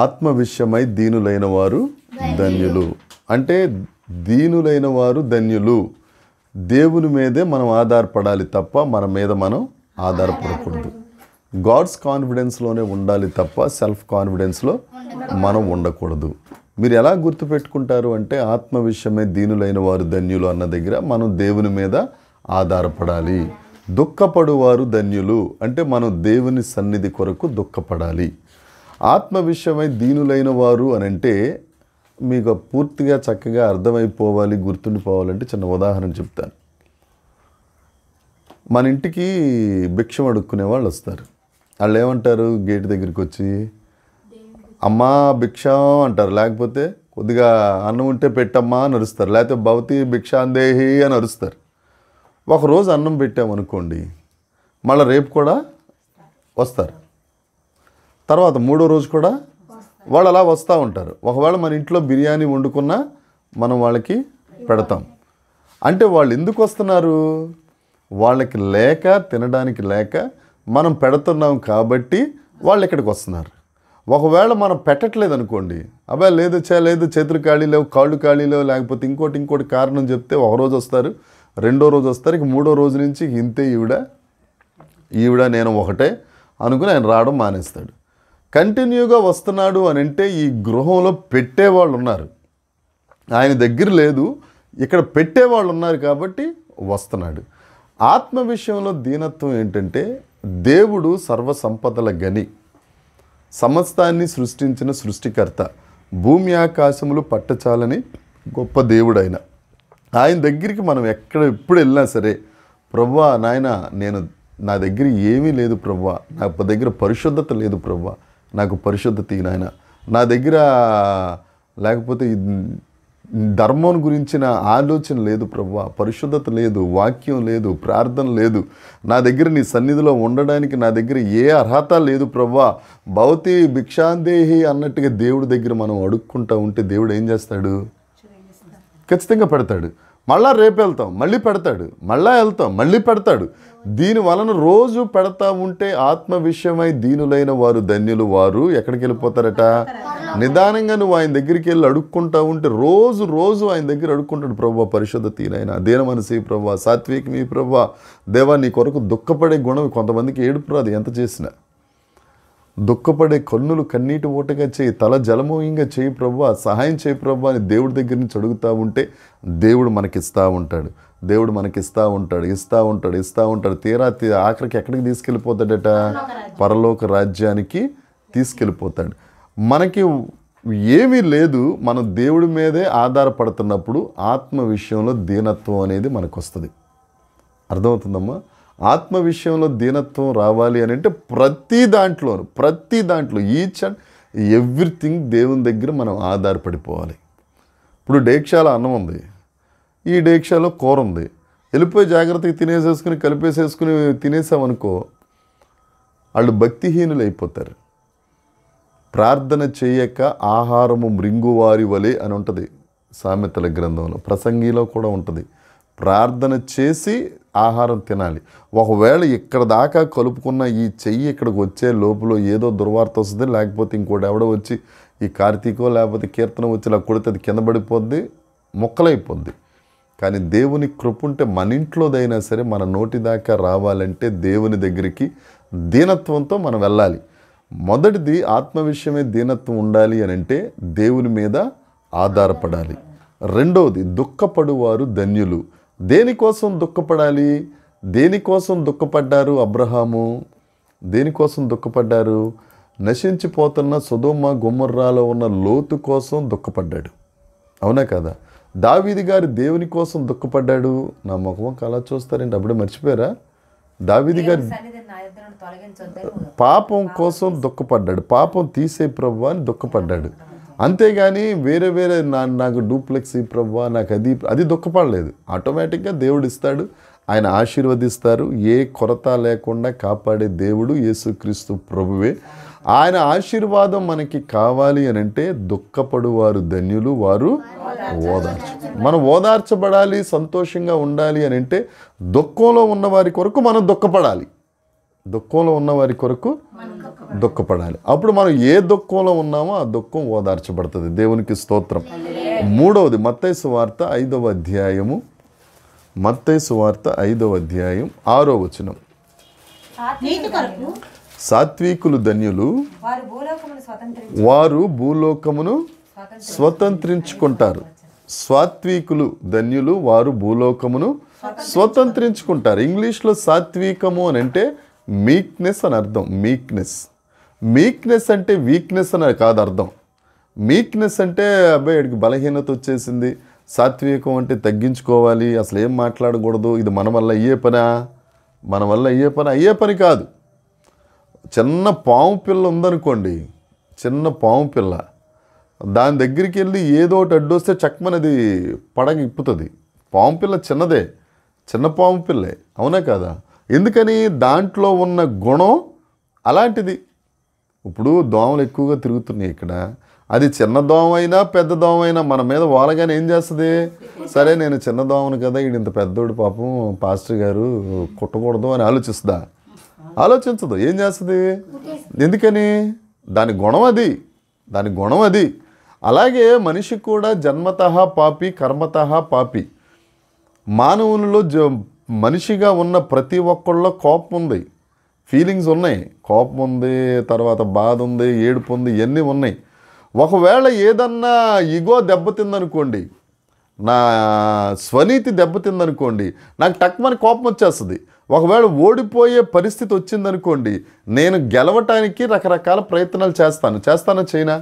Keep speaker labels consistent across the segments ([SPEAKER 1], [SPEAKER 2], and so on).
[SPEAKER 1] ఆత్మ విషయమై దీనులైన వారు ధన్యులు అంటే దీనులైన వారు ధన్యులు దేవుని మీదే మనం ఆధారపడాలి తప్ప మన మీద మనం ఆధారపడకూడదు గాడ్స్ కాన్ఫిడెన్స్లోనే ఉండాలి తప్ప సెల్ఫ్ కాన్ఫిడెన్స్లో మనం ఉండకూడదు మీరు ఎలా గుర్తుపెట్టుకుంటారు అంటే ఆత్మ విషయమే దీనులైన వారు ధన్యులు అన్న దగ్గర మనం దేవుని మీద ఆధారపడాలి దుఃఖపడువారు ధన్యులు అంటే మనం దేవుని సన్నిధి కొరకు దుఃఖపడాలి ఆత్మ విషయమై దీనులైన వారు అని అంటే మీకు పూర్తిగా చక్కగా అర్థమైపోవాలి గుర్తుండిపోవాలంటే చిన్న ఉదాహరణ చెప్తాను మన ఇంటికి భిక్షం అడుక్కునే వాళ్ళు వస్తారు వాళ్ళు ఏమంటారు గేట్ దగ్గరికి వచ్చి అమ్మా భిక్షం అంటారు లేకపోతే కొద్దిగా అన్నం ఉంటే పెట్టమ్మా అని అరుస్తారు లేకపోతే భవతి అందేహి అని అరుస్తారు ఒకరోజు అన్నం పెట్టామనుకోండి మళ్ళీ రేపు కూడా వస్తారు తర్వాత మూడో రోజు కూడా వాళ్ళు అలా వస్తూ ఉంటారు ఒకవేళ మన ఇంట్లో బిర్యానీ వండుకున్నా మనం వాళ్ళకి పెడతాం అంటే వాళ్ళు ఎందుకు వస్తున్నారు వాళ్ళకి లేక తినడానికి లేక మనం పెడుతున్నాం కాబట్టి వాళ్ళు ఇక్కడికి వస్తున్నారు ఒకవేళ మనం పెట్టట్లేదు అనుకోండి అబ్బా లేదు చే లేదు చేతులు ఖాళీ లేవు కాళ్ళు ఖాళీ లేవు లేకపోతే ఇంకోటి ఇంకోటి కారణం చెప్తే ఒక రోజు వస్తారు రెండో రోజు వస్తారు ఇక మూడో రోజు నుంచి ఇంతే ఈవిడ ఈవిడ నేను ఒకటే అనుకుని ఆయన రావడం మానేస్తాడు కంటిన్యూగా వస్తున్నాడు అని అంటే ఈ గృహంలో పెట్టేవాళ్ళు ఉన్నారు ఆయన దగ్గర లేదు ఇక్కడ పెట్టేవాళ్ళు ఉన్నారు కాబట్టి వస్తున్నాడు ఆత్మ విషయంలో దీనత్వం ఏంటంటే దేవుడు సర్వసంపదల గని సమస్తాన్ని సృష్టించిన సృష్టికర్త భూమి ఆకాశములు పట్టచాలని గొప్ప దేవుడైన ఆయన దగ్గరికి మనం ఎక్కడ ఎప్పుడు వెళ్ళినా సరే ప్రవ్వా నాయన నేను నా దగ్గర ఏమీ లేదు ప్రవ్వా నా దగ్గర పరిశుద్ధత లేదు ప్రవ్వా నాకు పరిశుద్ధత నాయన నా దగ్గర లేకపోతే ధర్మం గురించిన ఆలోచన లేదు ప్రభు పరిశుద్ధత లేదు వాక్యం లేదు ప్రార్థన లేదు నా దగ్గర నీ సన్నిధిలో ఉండడానికి నా దగ్గర ఏ అర్హత లేదు ప్రభు భౌతి భిక్షాందేహి అన్నట్టుగా దేవుడి దగ్గర మనం అడుక్కుంటా ఉంటే దేవుడు ఏం చేస్తాడు ఖచ్చితంగా పెడతాడు మళ్ళీ రేపు వెళ్తాం మళ్ళీ పెడతాడు మళ్ళీ వెళ్తాం మళ్ళీ పెడతాడు దీని వలన రోజు పెడతా ఉంటే ఆత్మ విషయమై దీనులైన వారు ధన్యులు వారు ఎక్కడికి వెళ్ళిపోతారట నిదానంగా నువ్వు ఆయన దగ్గరికి వెళ్ళి అడుక్కుంటా ఉంటే రోజు రోజు ఆయన దగ్గర అడుక్కుంటాడు ప్రభా పరిశుద్ధ తీరైన దీన మనసి ప్రభా సాత్విక మీ ప్రభా దేవా నీ కొరకు దుఃఖపడే గుణం కొంతమందికి ఏడుపు రాదు ఎంత చేసినా దుఃఖపడే కన్నులు కన్నీటి ఓటగా చేయి తల జలమోయంగా చేయి ప్రభు సహాయం చేయి ప్రభు అని దేవుడి దగ్గర నుంచి అడుగుతూ ఉంటే దేవుడు మనకిస్తూ ఉంటాడు దేవుడు మనకి ఇస్తూ ఉంటాడు ఇస్తూ ఉంటాడు ఇస్తూ ఉంటాడు తీరా ఆఖరికి ఎక్కడికి తీసుకెళ్ళిపోతాడట పరలోక రాజ్యానికి తీసుకెళ్ళిపోతాడు మనకి ఏమీ లేదు మనం దేవుడి మీదే ఆధారపడుతున్నప్పుడు ఆత్మ విషయంలో దీనత్వం అనేది మనకు వస్తుంది అర్థమవుతుందమ్మా ఆత్మ విషయంలో దీనత్వం రావాలి అని అంటే ప్రతి దాంట్లో ప్రతి దాంట్లో ఈచ్ అండ్ ఎవ్రీథింగ్ దేవుని దగ్గర మనం ఆధారపడిపోవాలి ఇప్పుడు డేక్షాల అన్నం ఉంది ఈ డేక్షాలో కూర ఉంది వెళ్ళిపోయి జాగ్రత్తగా తినేసేసుకుని కలిపేసేసుకుని తినేసామనుకో వాళ్ళు భక్తిహీనులు అయిపోతారు ప్రార్థన చేయక ఆహారము మృంగువారి వలె అని ఉంటుంది సామెతల గ్రంథంలో ప్రసంగిలో కూడా ఉంటుంది ప్రార్థన చేసి ఆహారం తినాలి ఒకవేళ ఇక్కడ దాకా కలుపుకున్న ఈ చెయ్యి ఇక్కడికి వచ్చే లోపల ఏదో దుర్వార్త వస్తుంది లేకపోతే ఇంకోటి ఎవడో వచ్చి ఈ కార్తీకో లేకపోతే కీర్తన వచ్చి ఇలా కొడితే అది కింద పడిపోద్ది ముక్కలైపోద్ది కానీ దేవుని కృపుంటే మన ఇంట్లోదైనా సరే మన నోటి దాకా రావాలంటే దేవుని దగ్గరికి దీనత్వంతో మనం వెళ్ళాలి మొదటిది ఆత్మ విషయమే దీనత్వం ఉండాలి అని అంటే దేవుని మీద ఆధారపడాలి రెండవది దుఃఖపడువారు ధన్యులు దేనికోసం దుఃఖపడాలి దేనికోసం దుఃఖపడ్డారు అబ్రహాము దేనికోసం దుఃఖపడ్డారు నశించిపోతున్న సుధుమ గుమ్మర్రాలో ఉన్న లోతు కోసం దుఃఖపడ్డాడు అవునా కదా దావీది గారి దేవుని కోసం దుఃఖపడ్డాడు నా ముఖం అలా చూస్తారండి అప్పుడే మర్చిపోయారా దావిది గారి పాపం కోసం దుఃఖపడ్డాడు పాపం తీసే ప్రభు అని దుఃఖపడ్డాడు అంతేగాని వేరే వేరే నా నాకు డూప్లెక్స్ ఈ ప్రభా నాకు అది అది దుఃఖపడలేదు ఆటోమేటిక్గా దేవుడు ఇస్తాడు ఆయన ఆశీర్వదిస్తారు ఏ కొరత లేకుండా కాపాడే దేవుడు యేసుక్రీస్తు ప్రభువే ఆయన ఆశీర్వాదం మనకి కావాలి అని అంటే దుఃఖపడు వారు ధన్యులు వారు ఓదార్చు మనం ఓదార్చబడాలి సంతోషంగా ఉండాలి అని అంటే దుఃఖంలో ఉన్నవారి కొరకు మనం దుఃఖపడాలి దుఃఖంలో ఉన్న వారి కొరకు దుఃఖపడాలి అప్పుడు మనం ఏ దుఃఖంలో ఉన్నామో ఆ దుఃఖం ఓదార్చబడుతుంది దేవునికి స్తోత్రం మూడవది మత్తైసు వార్త ఐదవ అధ్యాయము మత్తైసు వార్త ఐదవ అధ్యాయం ఆరో వచనం సాత్వికులు ధన్యులు వారు భూలోకమును స్వతంత్రించుకుంటారు సాత్వికులు ధన్యులు వారు భూలోకమును స్వతంత్రించుకుంటారు ఇంగ్లీష్లో సాత్వికము అని అంటే మీక్నెస్ అని అర్థం మీక్నెస్ మీక్నెస్ అంటే వీక్నెస్ అని కాదు అర్థం మీక్నెస్ అంటే అబ్బాయి ఆడికి బలహీనత వచ్చేసింది సాత్వికం అంటే తగ్గించుకోవాలి అసలు ఏం మాట్లాడకూడదు ఇది మన వల్ల అయ్యే పనా మన వల్ల అయ్యే పని అయ్యే పని కాదు చిన్న పాము పిల్ల ఉందనుకోండి చిన్న పాము పిల్ల దాని దగ్గరికి వెళ్ళి ఏదో ఒకటి అడ్డొస్తే చక్కమనేది పడగ ఇప్పుతుంది పాము పిల్ల చిన్నదే చిన్న పాము పిల్లే అవునా కదా ఎందుకని దాంట్లో ఉన్న గుణం అలాంటిది ఇప్పుడు దోమలు ఎక్కువగా తిరుగుతున్నాయి ఇక్కడ అది చిన్న దోమైనా పెద్ద దోమైనా మన మీద వాలగానే ఏం చేస్తుంది సరే నేను చిన్న దోమను కదా ఈడు ఇంత పెద్దోడు పాపం పాస్టర్ గారు కుట్టకూడదు అని ఆలోచిస్తుందా ఆలోచించదు ఏం చేస్తుంది ఎందుకని దాని గుణం అది దాని గుణం అది అలాగే మనిషి కూడా జన్మత పాపి కర్మత పాపి మానవులలో మనిషిగా ఉన్న ప్రతి ఒక్కళ్ళలో కోపం ఉంది ఫీలింగ్స్ ఉన్నాయి కోపం ఉంది తర్వాత బాధ ఉంది ఏడుపు ఉంది ఇవన్నీ ఉన్నాయి ఒకవేళ ఏదన్నా ఇగో దెబ్బతిందనుకోండి నా స్వనీతి దెబ్బతిందనుకోండి నాకు టక్మని కోపం వచ్చేస్తుంది ఒకవేళ ఓడిపోయే పరిస్థితి వచ్చిందనుకోండి నేను గెలవటానికి రకరకాల ప్రయత్నాలు చేస్తాను చేస్తానా చైనా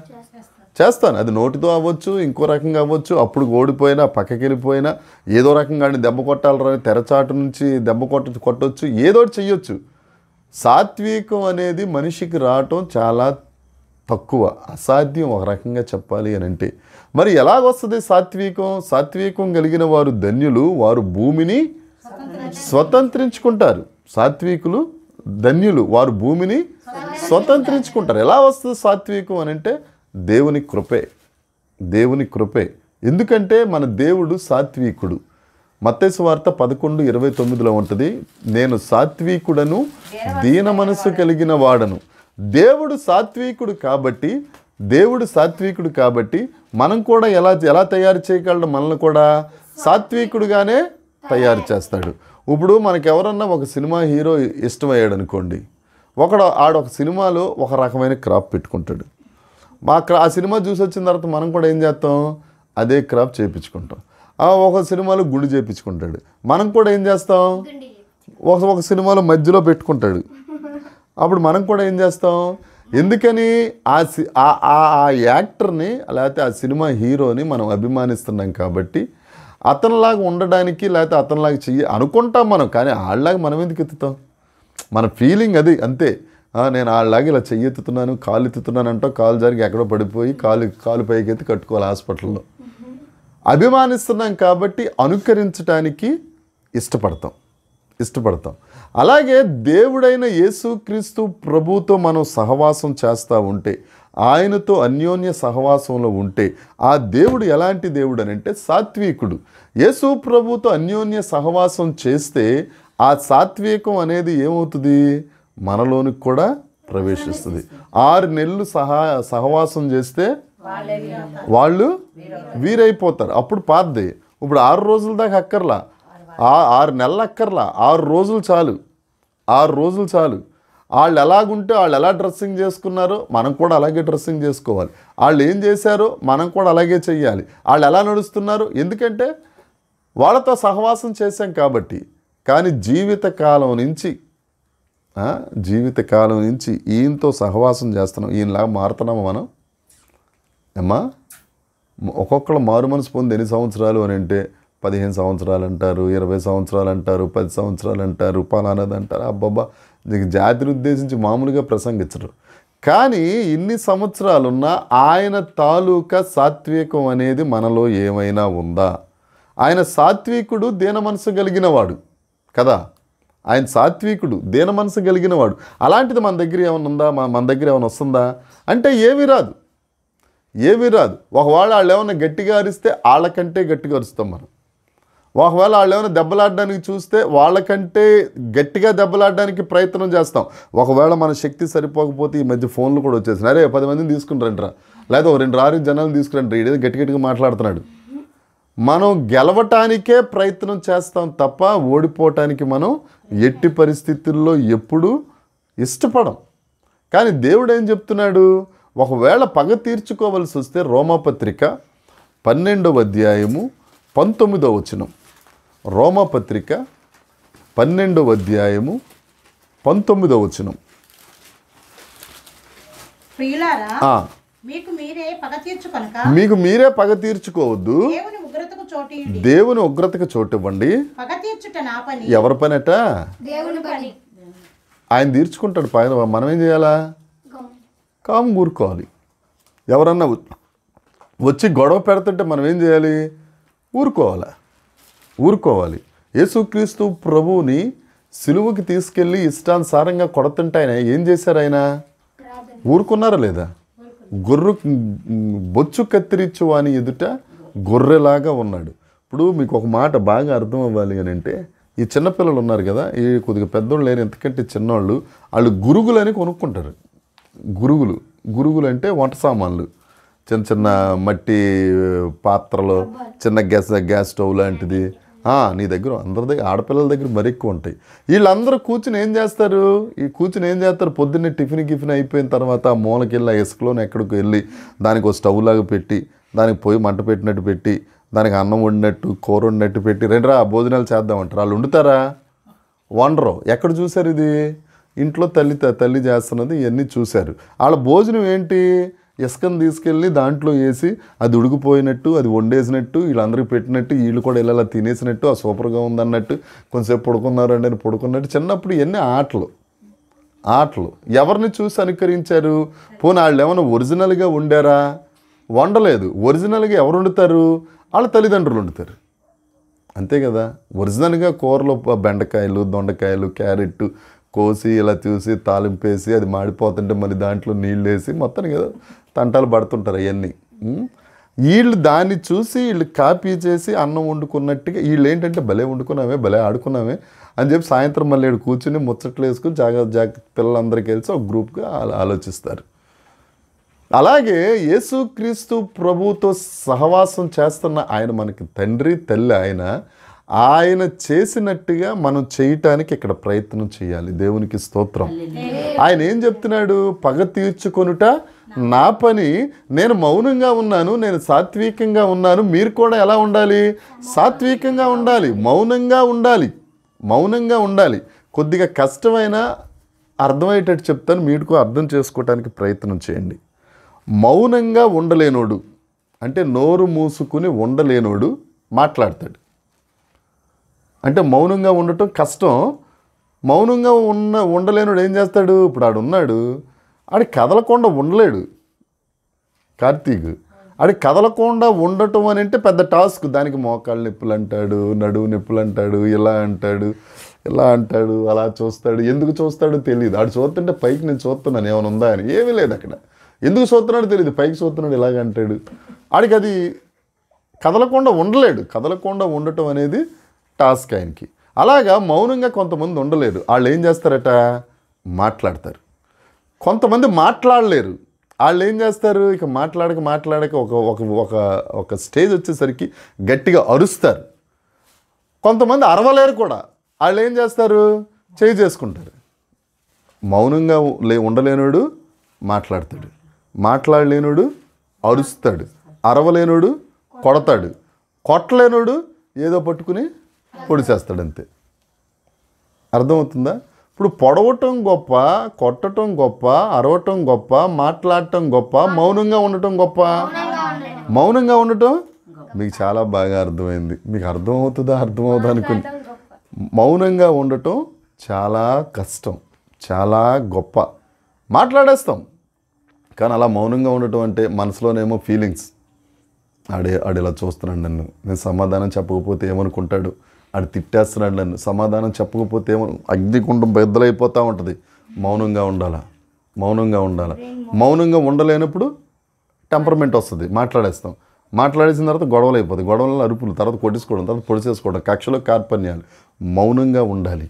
[SPEAKER 1] చేస్తాను అది నోటితో అవ్వచ్చు ఇంకో రకంగా అవ్వచ్చు అప్పుడు ఓడిపోయినా పక్కకి వెళ్ళిపోయినా ఏదో రకంగా దెబ్బ కొట్టాలని తెరచాటు నుంచి దెబ్బ కొట్ట కొట్టవచ్చు ఏదో చెయ్యొచ్చు సాత్వికం అనేది మనిషికి రావటం చాలా తక్కువ అసాధ్యం ఒక రకంగా చెప్పాలి అని అంటే మరి ఎలాగొస్తుంది సాత్వికం సాత్వికం కలిగిన వారు ధన్యులు వారు భూమిని స్వతంత్రించుకుంటారు సాత్వికులు ధన్యులు వారు భూమిని స్వతంత్రించుకుంటారు ఎలా వస్తుంది సాత్వికం అని అంటే దేవుని కృపే దేవుని కృపే ఎందుకంటే మన దేవుడు సాత్వికుడు మత్తేసు వార్త పదకొండు ఇరవై తొమ్మిదిలో ఉంటుంది నేను సాత్వికుడను దీన మనసు కలిగిన వాడను దేవుడు సాత్వికుడు కాబట్టి దేవుడు సాత్వికుడు కాబట్టి మనం కూడా ఎలా ఎలా తయారు చేయగలడు మనల్ని కూడా సాత్వికుడుగానే తయారు చేస్తాడు ఇప్పుడు మనకు ఎవరన్నా ఒక సినిమా హీరో ఇష్టమయ్యాడు అనుకోండి ఒకడు ఆడొక సినిమాలో ఒక రకమైన క్రాప్ పెట్టుకుంటాడు మా ఆ సినిమా చూసి వచ్చిన తర్వాత మనం కూడా ఏం చేస్తాం అదే క్రాప్ చేయించుకుంటాం ఒక సినిమాలో గుడి చేయించుకుంటాడు మనం కూడా ఏం చేస్తాం ఒక ఒక సినిమాలో మధ్యలో పెట్టుకుంటాడు అప్పుడు మనం కూడా ఏం చేస్తాం ఎందుకని ఆ ఆ యాక్టర్ని లేకపోతే ఆ సినిమా హీరోని మనం అభిమానిస్తున్నాం కాబట్టి అతనిలాగా ఉండడానికి లేకపోతే అతనిలాగా చెయ్యి అనుకుంటాం మనం కానీ వాళ్ళలాగా మనం ఎందుకు ఎత్తుతాం మన ఫీలింగ్ అది అంతే నేను వాళ్ళలాగా ఇలా చెయ్యెత్తుతున్నాను కాలు ఎత్తుతున్నాను అంటో కాలు జరిగి ఎక్కడో పడిపోయి కాలు కాలు పైకి ఎత్తి కట్టుకోవాలి హాస్పిటల్లో అభిమానిస్తున్నాం కాబట్టి అనుకరించడానికి ఇష్టపడతాం ఇష్టపడతాం అలాగే దేవుడైన యేసుక్రీస్తు ప్రభుతో మనం సహవాసం చేస్తూ ఉంటే ఆయనతో అన్యోన్య సహవాసంలో ఉంటే ఆ దేవుడు ఎలాంటి దేవుడు అని అంటే సాత్వికుడు యేసు ప్రభుతో అన్యోన్య సహవాసం చేస్తే ఆ సాత్వికం అనేది ఏమవుతుంది మనలోనికి కూడా ప్రవేశిస్తుంది ఆరు నెలలు సహా సహవాసం చేస్తే వాళ్ళు వీరైపోతారు అప్పుడు పాతది ఇప్పుడు ఆరు రోజుల దాకా అక్కర్లా ఆరు నెలలు అక్కర్లా ఆరు రోజులు చాలు ఆరు రోజులు చాలు వాళ్ళు ఎలాగుంటే వాళ్ళు ఎలా డ్రెస్సింగ్ చేసుకున్నారో మనం కూడా అలాగే డ్రెస్సింగ్ చేసుకోవాలి వాళ్ళు ఏం చేశారో మనం కూడా అలాగే చెయ్యాలి వాళ్ళు ఎలా నడుస్తున్నారు ఎందుకంటే వాళ్ళతో సహవాసం చేశాం కాబట్టి కానీ జీవితకాలం నుంచి జీవితకాలం నుంచి ఈయనతో సహవాసం చేస్తున్నాం ఈయనలాగా మారుతున్నాము మనం ఏమ్మా ఒక్కొక్కళ్ళు మారు మనసు పొంది ఎన్ని సంవత్సరాలు అని అంటే పదిహేను సంవత్సరాలు అంటారు ఇరవై సంవత్సరాలు అంటారు పది సంవత్సరాలు అంటారు పలానది అంటారు అబ్బాబ్బా నీకు జాతిని ఉద్దేశించి మామూలుగా ప్రసంగించరు కానీ ఇన్ని సంవత్సరాలున్నా ఆయన తాలూకా సాత్వికం అనేది మనలో ఏమైనా ఉందా ఆయన సాత్వికుడు దీన మనసు కలిగినవాడు కదా ఆయన సాత్వికుడు దీన మనసు కలిగిన వాడు అలాంటిది మన దగ్గర ఏమైనా ఉందా మన దగ్గర ఏమైనా వస్తుందా అంటే ఏమీ రాదు ఏమీ రాదు ఒకవేళ వాళ్ళు ఏమైనా గట్టిగా అరిస్తే వాళ్ళకంటే గట్టిగా అరుస్తాం మనం ఒకవేళ వాళ్ళు ఏమైనా దెబ్బలాడడానికి చూస్తే వాళ్ళకంటే గట్టిగా దెబ్బలాడడానికి ప్రయత్నం చేస్తాం ఒకవేళ మన శక్తి సరిపోకపోతే ఈ మధ్య ఫోన్లు కూడా వచ్చేసినాయి అరే పది మందిని తీసుకుని రండిరా లేదా రెండు ఆరు జనాలు తీసుకురండి గట్టి గట్టిగా మాట్లాడుతున్నాడు మనం గెలవటానికే ప్రయత్నం చేస్తాం తప్ప ఓడిపోవటానికి మనం ఎట్టి పరిస్థితుల్లో ఎప్పుడూ ఇష్టపడం కానీ దేవుడు ఏం చెప్తున్నాడు ఒకవేళ పగ తీర్చుకోవలసి వస్తే రోమపత్రిక పన్నెండవ అధ్యాయము పంతొమ్మిదవ వచనం రోమపత్రిక పన్నెండవ అధ్యాయము పంతొమ్మిదవ వచనం మీకు మీరే పగ తీర్చుకోవద్దు దేవుని ఉగ్రతకు చోటు ఇవ్వండి ఎవరి పని పనట ఆయన తీర్చుకుంటాడు పైన మనం ఏం చేయాలా కామ్ ఊరుకోవాలి ఎవరన్నా వచ్చి గొడవ పెడుతుంటే మనం ఏం చేయాలి ఊరుకోవాలా ఊరుకోవాలి యేసుక్రీస్తు ప్రభువుని సిలువుకి తీసుకెళ్ళి ఇష్టానుసారంగా కొడుతుంటే ఆయన ఏం చేశారు ఆయన ఊరుకున్నారా లేదా గొర్రు బొచ్చు కత్తిరించు అని ఎదుట గొర్రెలాగా ఉన్నాడు ఇప్పుడు మీకు ఒక మాట బాగా అర్థం అవ్వాలి అని అంటే ఈ చిన్నపిల్లలు ఉన్నారు కదా ఈ కొద్దిగా పెద్దోళ్ళు లేని ఎందుకంటే చిన్నోళ్ళు వాళ్ళు అని కొనుక్కుంటారు గురుగులు గురుగులు అంటే వంట సామాన్లు చిన్న చిన్న మట్టి పాత్రలు చిన్న గ్యాస్ గ్యాస్ స్టవ్ లాంటిది నీ దగ్గర అందరి దగ్గర ఆడపిల్లల దగ్గర మరి ఎక్కువ ఉంటాయి వీళ్ళందరూ కూర్చుని ఏం చేస్తారు ఈ కూర్చుని ఏం చేస్తారు పొద్దున్నే టిఫిన్ గిఫిన్ అయిపోయిన తర్వాత మూలకెళ్ళి ఆ ఇసుకలోనే ఎక్కడికి వెళ్ళి దానికి ఒక స్టవ్ లాగా పెట్టి దానికి పోయి మంట పెట్టినట్టు పెట్టి దానికి అన్నం వండినట్టు కూర వండినట్టు పెట్టి రా భోజనాలు చేద్దామంటారు వాళ్ళు వండుతారా వండరు ఎక్కడ చూశారు ఇది ఇంట్లో తల్లి తల్లి చేస్తున్నది ఇవన్నీ చూశారు వాళ్ళ భోజనం ఏంటి ఇసుకను తీసుకెళ్ళి దాంట్లో వేసి అది ఉడికిపోయినట్టు అది వండేసినట్టు వీళ్ళందరికీ పెట్టినట్టు వీళ్ళు కూడా ఇలా తినేసినట్టు ఆ సూపర్గా ఉందన్నట్టు కొంచెంసేపు పడుకున్నారండి అని పడుకున్నట్టు చిన్నప్పుడు ఇవన్నీ ఆటలు ఆటలు ఎవరిని చూసి అనుకరించారు పోనీ వాళ్ళు ఏమైనా ఒరిజినల్గా ఉండారా వండలేదు ఒరిజినల్గా ఎవరు వండుతారు వాళ్ళ తల్లిదండ్రులు వండుతారు అంతే కదా ఒరిజినల్గా కూరలో బెండకాయలు దొండకాయలు క్యారెట్ కోసి ఇలా చూసి తాలింపేసి అది మాడిపోతుంటే మళ్ళీ దాంట్లో నీళ్ళు వేసి మొత్తం కదా తంటాలు పడుతుంటారు అవన్నీ వీళ్ళు దాన్ని చూసి వీళ్ళు కాపీ చేసి అన్నం వండుకున్నట్టుగా వీళ్ళు ఏంటంటే భలే వండుకున్నామే భలే ఆడుకున్నామే అని చెప్పి సాయంత్రం మళ్ళీ కూర్చుని ముచ్చట్లు వేసుకుని జాగ్రత్త జాగ్రత్త పిల్లలందరికీ కలిసి ఒక గ్రూప్గా ఆలోచిస్తారు అలాగే యేసుక్రీస్తు ప్రభుతో సహవాసం చేస్తున్న ఆయన మనకి తండ్రి తల్లి ఆయన ఆయన చేసినట్టుగా మనం చేయటానికి ఇక్కడ ప్రయత్నం చేయాలి దేవునికి స్తోత్రం ఆయన ఏం చెప్తున్నాడు పగ తీర్చుకొనుట నా పని నేను మౌనంగా ఉన్నాను నేను సాత్వికంగా ఉన్నాను మీరు కూడా ఎలా ఉండాలి సాత్వికంగా ఉండాలి మౌనంగా ఉండాలి మౌనంగా ఉండాలి కొద్దిగా కష్టమైన అర్థమయ్యేటట్టు చెప్తాను మీకు అర్థం చేసుకోవడానికి ప్రయత్నం చేయండి మౌనంగా ఉండలేనోడు అంటే నోరు మూసుకుని ఉండలేనోడు మాట్లాడతాడు అంటే మౌనంగా ఉండటం కష్టం మౌనంగా ఉన్న ఉండలేనుడు ఏం చేస్తాడు ఇప్పుడు ఆడున్నాడు ఆడి కదలకుండా ఉండలేడు కార్తీక్ ఆడి కదలకుండా ఉండటం అని అంటే పెద్ద టాస్క్ దానికి మోకాళ్ళు నొప్పులు అంటాడు నడువు నొప్పులు అంటాడు ఇలా అంటాడు ఇలా అంటాడు అలా చూస్తాడు ఎందుకు చూస్తాడో తెలియదు ఆడు చూస్తుంటే పైకి నేను చూస్తున్నాను ఏమైనా ఉందా అని ఏమీ లేదు అక్కడ ఎందుకు సోతున్నాడో తెలియదు పైకి సోతున్నాడు ఇలాగ అంటాడు ఆడికి అది కదలకుండా ఉండలేడు కదలకుండా ఉండటం అనేది టాస్క్ ఆయనకి అలాగా మౌనంగా కొంతమంది ఉండలేరు వాళ్ళు ఏం చేస్తారట మాట్లాడతారు కొంతమంది మాట్లాడలేరు వాళ్ళు ఏం చేస్తారు ఇక మాట్లాడక మాట్లాడక ఒక ఒక ఒక ఒక స్టేజ్ వచ్చేసరికి గట్టిగా అరుస్తారు కొంతమంది అరవలేరు కూడా వాళ్ళు ఏం చేస్తారు చేసుకుంటారు మౌనంగా లే ఉండలేనుడు మాట్లాడతాడు మాట్లాడలేనుడు అరుస్తాడు అరవలేనుడు కొడతాడు కొట్టలేనుడు ఏదో పట్టుకుని పొడిచేస్తాడు అంతే అర్థమవుతుందా ఇప్పుడు పొడవటం గొప్ప కొట్టటం గొప్ప అరవటం గొప్ప మాట్లాడటం గొప్ప మౌనంగా ఉండటం గొప్ప మౌనంగా ఉండటం మీకు చాలా బాగా అర్థమైంది మీకు అర్థమవుతుందా అర్థమవుతుంది అనుకుని మౌనంగా ఉండటం చాలా కష్టం చాలా గొప్ప మాట్లాడేస్తాం కానీ అలా మౌనంగా ఉండటం అంటే మనసులోనేమో ఫీలింగ్స్ ఆడే ఆడు ఇలా చూస్తున్నాడు నన్ను నేను సమాధానం చెప్పకపోతే ఏమనుకుంటాడు ఆడు తిట్టేస్తున్నాడు నన్ను సమాధానం చెప్పకపోతే ఏమను అగ్నికుండం బెద్దలైపోతూ ఉంటుంది మౌనంగా ఉండాలా మౌనంగా ఉండాలి మౌనంగా ఉండలేనప్పుడు టెంపర్మెంట్ వస్తుంది మాట్లాడేస్తాం మాట్లాడేసిన తర్వాత గొడవలు అయిపోతుంది గొడవల అరుపులు తర్వాత కొట్టేసుకోవడం తర్వాత పొడిచేసుకోవడం కక్షలో కార్పణ్యాలు మౌనంగా ఉండాలి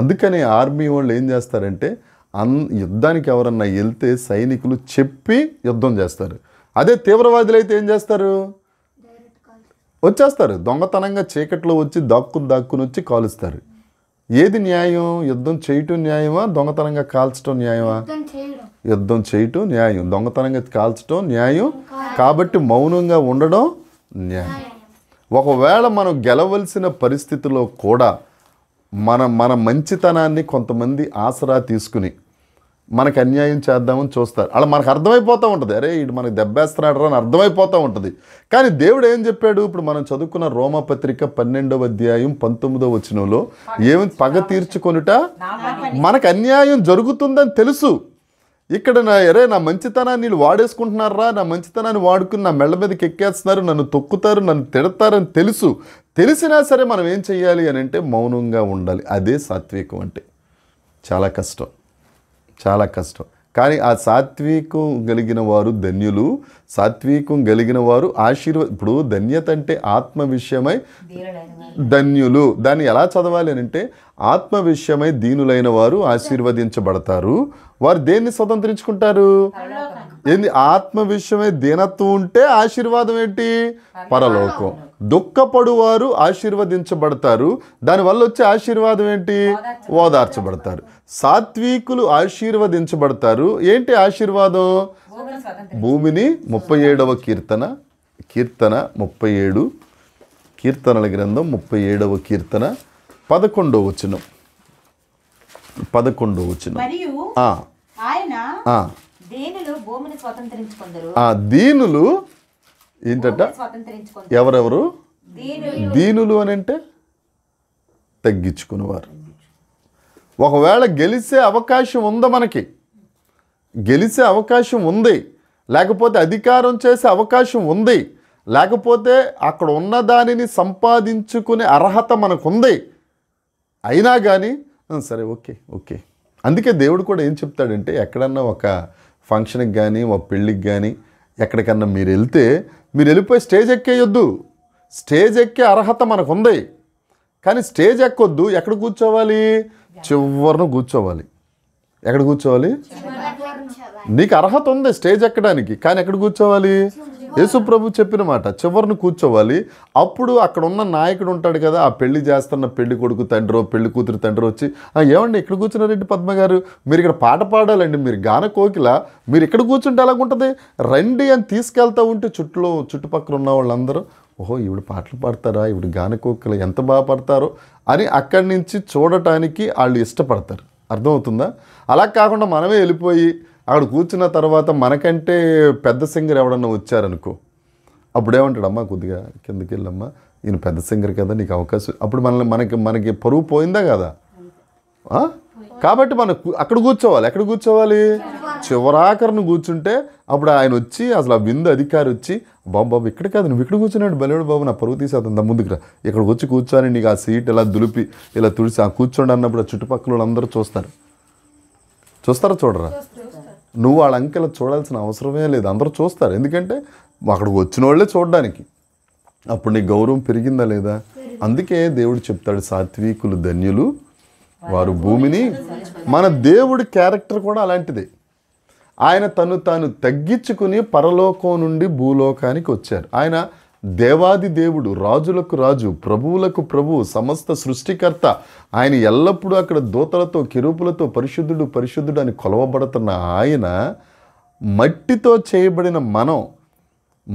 [SPEAKER 1] అందుకనే ఆర్మీ వాళ్ళు ఏం చేస్తారంటే అన్ యుద్ధానికి ఎవరన్నా వెళ్తే సైనికులు చెప్పి యుద్ధం చేస్తారు అదే తీవ్రవాదులు అయితే ఏం చేస్తారు వచ్చేస్తారు దొంగతనంగా చీకట్లో వచ్చి దాక్కుని దాక్కుని వచ్చి కాలుస్తారు ఏది న్యాయం యుద్ధం చేయటం న్యాయమా దొంగతనంగా కాల్చడం న్యాయమా యుద్ధం చేయటం న్యాయం దొంగతనంగా కాల్చడం న్యాయం కాబట్టి మౌనంగా ఉండడం న్యాయం ఒకవేళ మనం గెలవలసిన పరిస్థితిలో కూడా మన మన మంచితనాన్ని కొంతమంది ఆసరా తీసుకుని మనకు అన్యాయం చేద్దామని చూస్తారు అలా మనకు అర్థమైపోతూ ఉంటుంది అరే ఇటు మనకు దెబ్బేస్తున్నాడు అని అర్థమైపోతూ ఉంటుంది కానీ దేవుడు ఏం చెప్పాడు ఇప్పుడు మనం చదువుకున్న రోమపత్రిక పన్నెండవ అధ్యాయం పంతొమ్మిదవ వచనంలో ఏమి పగ తీర్చుకొనుట మనకు అన్యాయం జరుగుతుందని తెలుసు ఇక్కడ నా అరే నా మంచితనాన్ని నీళ్ళు వాడేసుకుంటున్నారా నా మంచితనాన్ని వాడుకుని నా మెళ్ళ మీదకి ఎక్కేస్తున్నారు నన్ను తొక్కుతారు నన్ను తిడతారని తెలుసు తెలిసినా సరే మనం ఏం చేయాలి అని అంటే మౌనంగా ఉండాలి అదే సాత్వికం అంటే చాలా కష్టం చాలా కష్టం కానీ ఆ సాత్వికం కలిగిన వారు ధన్యులు సాత్వికం కలిగిన వారు ఆశీర్వ ఇప్పుడు ధన్యత అంటే ఆత్మ విషయమై ధన్యులు దాన్ని ఎలా చదవాలి అని అంటే ఆత్మ విషయమై దీనులైన వారు ఆశీర్వదించబడతారు వారు దేన్ని స్వతంత్రించుకుంటారు ఏంది ఆత్మ విషయమే దీనత్వం ఉంటే ఆశీర్వాదం ఏంటి పరలోకం వారు ఆశీర్వదించబడతారు దానివల్ల వచ్చే ఆశీర్వాదం ఏంటి ఓదార్చబడతారు సాత్వికులు ఆశీర్వదించబడతారు ఏంటి ఆశీర్వాదం భూమిని ముప్పై ఏడవ కీర్తన కీర్తన ముప్పై ఏడు కీర్తనల గ్రంథం ముప్పై ఏడవ కీర్తన పదకొండవ వచనం పదకొండవ వచనం ఆయన దీనులు ఏంటట ఎవరెవరు దీనులు అని అంటే తగ్గించుకునేవారు ఒకవేళ గెలిచే అవకాశం ఉందా మనకి గెలిచే అవకాశం ఉంది లేకపోతే అధికారం చేసే అవకాశం ఉంది లేకపోతే అక్కడ ఉన్న దానిని సంపాదించుకునే అర్హత మనకుంది అయినా కానీ సరే ఓకే ఓకే అందుకే దేవుడు కూడా ఏం చెప్తాడంటే ఎక్కడన్నా ఒక ఫంక్షన్కి కానీ మా పెళ్ళికి కానీ ఎక్కడికన్నా మీరు వెళ్తే మీరు వెళ్ళిపోయి స్టేజ్ ఎక్కేయొద్దు స్టేజ్ ఎక్కే అర్హత మనకు ఉంది కానీ స్టేజ్ ఎక్కొద్దు ఎక్కడ కూర్చోవాలి చివరిను కూర్చోవాలి ఎక్కడ కూర్చోవాలి నీకు అర్హత ఉంది స్టేజ్ ఎక్కడానికి కానీ ఎక్కడ కూర్చోవాలి యేసుప్రభు చెప్పిన మాట చివరిని కూర్చోవాలి అప్పుడు అక్కడ ఉన్న నాయకుడు ఉంటాడు కదా ఆ పెళ్లి చేస్తున్న పెళ్లి కొడుకు తండ్రో పెళ్లి కూతురు తండ్రి వచ్చి ఏమండి ఇక్కడ కూర్చున్నారండి పద్మ గారు మీరు ఇక్కడ పాట పాడాలండి మీరు గాన కోకిల మీరు ఇక్కడ కూర్చుంటే ఎలాగుంటుంది రండి అని తీసుకెళ్తా ఉంటే చుట్టూ చుట్టుపక్కల ఉన్న వాళ్ళందరూ ఓహో ఈవిడ పాటలు పాడతారా ఈవిడ గాన కోకిల ఎంత బాగా పడతారో అని అక్కడి నుంచి చూడటానికి వాళ్ళు ఇష్టపడతారు అర్థమవుతుందా అలా కాకుండా మనమే వెళ్ళిపోయి అక్కడ కూర్చున్న తర్వాత మనకంటే పెద్ద సింగర్ ఎవడన్నా వచ్చారనుకో అప్పుడేమంటాడమ్మా కొద్దిగా కిందకి వెళ్ళమ్మా ఈయన పెద్ద సింగర్ కదా నీకు అవకాశం అప్పుడు మనల్ని మనకి మనకి పరువు పోయిందా కదా కాబట్టి మనం అక్కడ కూర్చోవాలి ఎక్కడ కూర్చోవాలి చివరాకరను కూర్చుంటే అప్పుడు ఆయన వచ్చి అసలు ఆ విందు అధికారి వచ్చి బాబు బాబు ఇక్కడ కాదు నువ్వు ఇక్కడ కూర్చున్నాడు బలేడు బాబు నా పరుగు తీసి అతను ముందుకు రా ఇక్కడ వచ్చి కూర్చొని నీకు ఆ సీట్ ఇలా దులిపి ఇలా తుడిసి ఆ కూర్చోండి అన్నప్పుడు ఆ చుట్టుపక్కల అందరూ చూస్తారు చూస్తారా చూడరా నువ్వు వాళ్ళ అంకెలు చూడాల్సిన అవసరమే లేదు అందరూ చూస్తారు ఎందుకంటే అక్కడికి వచ్చిన వాళ్ళే చూడడానికి అప్పుడు నీ గౌరవం పెరిగిందా లేదా అందుకే దేవుడు చెప్తాడు సాత్వికులు ధన్యులు వారు భూమిని మన దేవుడి క్యారెక్టర్ కూడా అలాంటిదే ఆయన తను తాను తగ్గించుకుని పరలోకం నుండి భూలోకానికి వచ్చారు ఆయన దేవాది దేవుడు రాజులకు రాజు ప్రభువులకు ప్రభు సమస్త సృష్టికర్త ఆయన ఎల్లప్పుడూ అక్కడ దూతలతో కిరూపులతో పరిశుద్ధుడు పరిశుద్ధుడు అని కొలవబడుతున్న ఆయన మట్టితో చేయబడిన మనం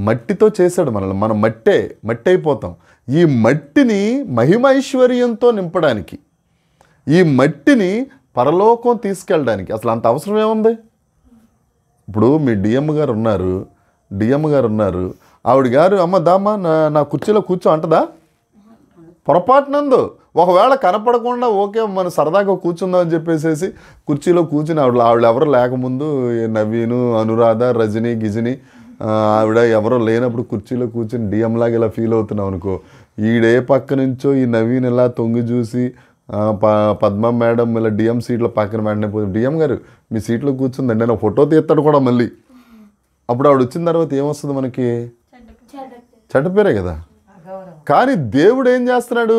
[SPEAKER 1] మట్టితో చేశాడు మనల్ని మనం మట్టే మట్టి అయిపోతాం ఈ మట్టిని మహిమైశ్వర్యంతో నింపడానికి ఈ మట్టిని పరలోకం తీసుకెళ్ళడానికి అసలు అంత అవసరం ఏముంది ఇప్పుడు మీ డిఎం గారు ఉన్నారు డిఎం గారు ఉన్నారు ఆవిడ గారు అమ్మ దామ్మ నా నా కుర్చీలో కూర్చో అంటదా పొరపాటునందు ఒకవేళ కనపడకుండా ఓకే మనం సరదాగా కూర్చుందాం అని చెప్పేసి కుర్చీలో కూర్చుని ఆవిడ ఆవిడ ఎవరు లేకముందు నవీను అనురాధ రజని గిజని ఆవిడ ఎవరో లేనప్పుడు కుర్చీలో కూర్చుని డిఎంలాగా ఇలా ఫీల్ అవుతున్నాం అనుకో ఈడే పక్క నుంచో ఈ నవీన్ ఇలా తొంగి చూసి పద్మ మేడం ఇలా డిఎం సీట్లో పక్కన వెంటనే పోయి డిఎం గారు మీ సీట్లో కూర్చుందండి నేను ఫోటో తీస్తాడు కూడా మళ్ళీ అప్పుడు ఆవిడ వచ్చిన తర్వాత ఏమొస్తుంది మనకి చెడ్డ కదా కానీ దేవుడు ఏం చేస్తున్నాడు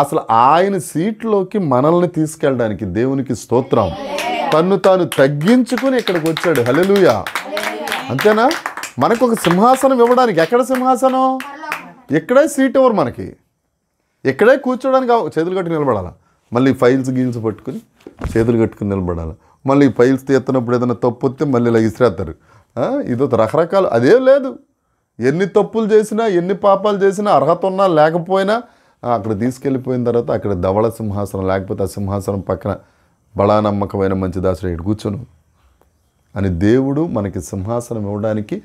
[SPEAKER 1] అసలు ఆయన సీట్లోకి మనల్ని తీసుకెళ్ళడానికి దేవునికి స్తోత్రం తన్ను తాను తగ్గించుకుని ఇక్కడికి వచ్చాడు హలెలుయా అంతేనా మనకు ఒక సింహాసనం ఇవ్వడానికి ఎక్కడ సింహాసనం ఇక్కడే సీట్ ఇవ్వరు మనకి ఇక్కడే కూర్చోడానికి చేతులు కట్టుకుని నిలబడాలి మళ్ళీ ఫైల్స్ గీల్స్ పట్టుకుని చేతులు కట్టుకుని నిలబడాలి మళ్ళీ ఫైల్స్ తీస్తున్నప్పుడు ఏదైనా తప్పు వస్తే మళ్ళీ ఇలా ఇసిరేస్తారు ఇదో రకరకాలు అదేం లేదు ఎన్ని తప్పులు చేసినా ఎన్ని పాపాలు చేసినా అర్హత ఉన్నా లేకపోయినా అక్కడ తీసుకెళ్ళిపోయిన తర్వాత అక్కడ ధవళ సింహాసనం లేకపోతే ఆ సింహాసనం పక్కన బలానమ్మకమైన మంచి దాసుడు ఇటు కూర్చొను అని దేవుడు మనకి సింహాసనం ఇవ్వడానికి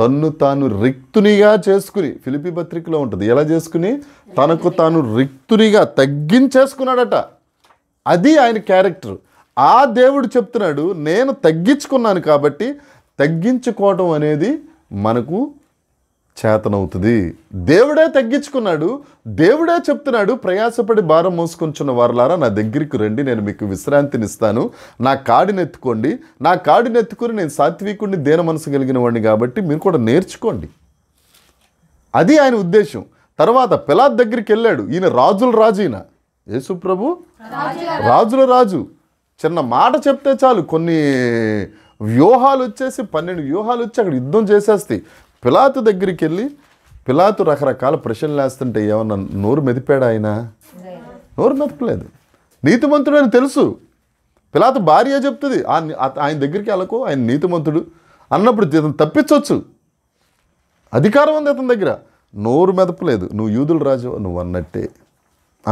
[SPEAKER 1] తన్ను తాను రిక్తునిగా చేసుకుని ఫిలిపి పత్రికలో ఉంటుంది ఎలా చేసుకుని తనకు తాను రిక్తునిగా తగ్గించేసుకున్నాడట అది ఆయన క్యారెక్టర్ ఆ దేవుడు చెప్తున్నాడు నేను తగ్గించుకున్నాను కాబట్టి తగ్గించుకోవడం అనేది మనకు చేతనవుతుంది దేవుడే తగ్గించుకున్నాడు దేవుడే చెప్తున్నాడు ప్రయాసపడి భారం మోసుకొంచున్న వారులారా నా దగ్గరికి రండి నేను మీకు విశ్రాంతినిస్తాను నా కాడినెత్తుకోండి నా కాడినెత్తుకుని నేను సాత్వికుడిని దేన మనసు కలిగిన వాడిని కాబట్టి మీరు కూడా నేర్చుకోండి అది ఆయన ఉద్దేశం తర్వాత పిలాత్ దగ్గరికి వెళ్ళాడు ఈయన రాజుల రాజు ఈయన యేసుప్రభు రాజుల రాజు చిన్న మాట చెప్తే చాలు కొన్ని వ్యూహాలు వచ్చేసి పన్నెండు వ్యూహాలు వచ్చి అక్కడ యుద్ధం చేసేస్తాయి పిలాతు దగ్గరికి వెళ్ళి పిలాతు రకరకాల ప్రశ్నలు వేస్తుంటే ఏమన్నా నోరు మెదిపాడు ఆయన నోరు మెదపలేదు నీతిమంతుడు తెలుసు పిలాతు భార్య చెప్తుంది ఆయన దగ్గరికి వెళ్ళకు ఆయన నీతిమంతుడు అన్నప్పుడు అతను తప్పించవచ్చు అధికారం ఉంది అతని దగ్గర నోరు మెదపలేదు నువ్వు యూదుల రాజు నువ్వు అన్నట్టే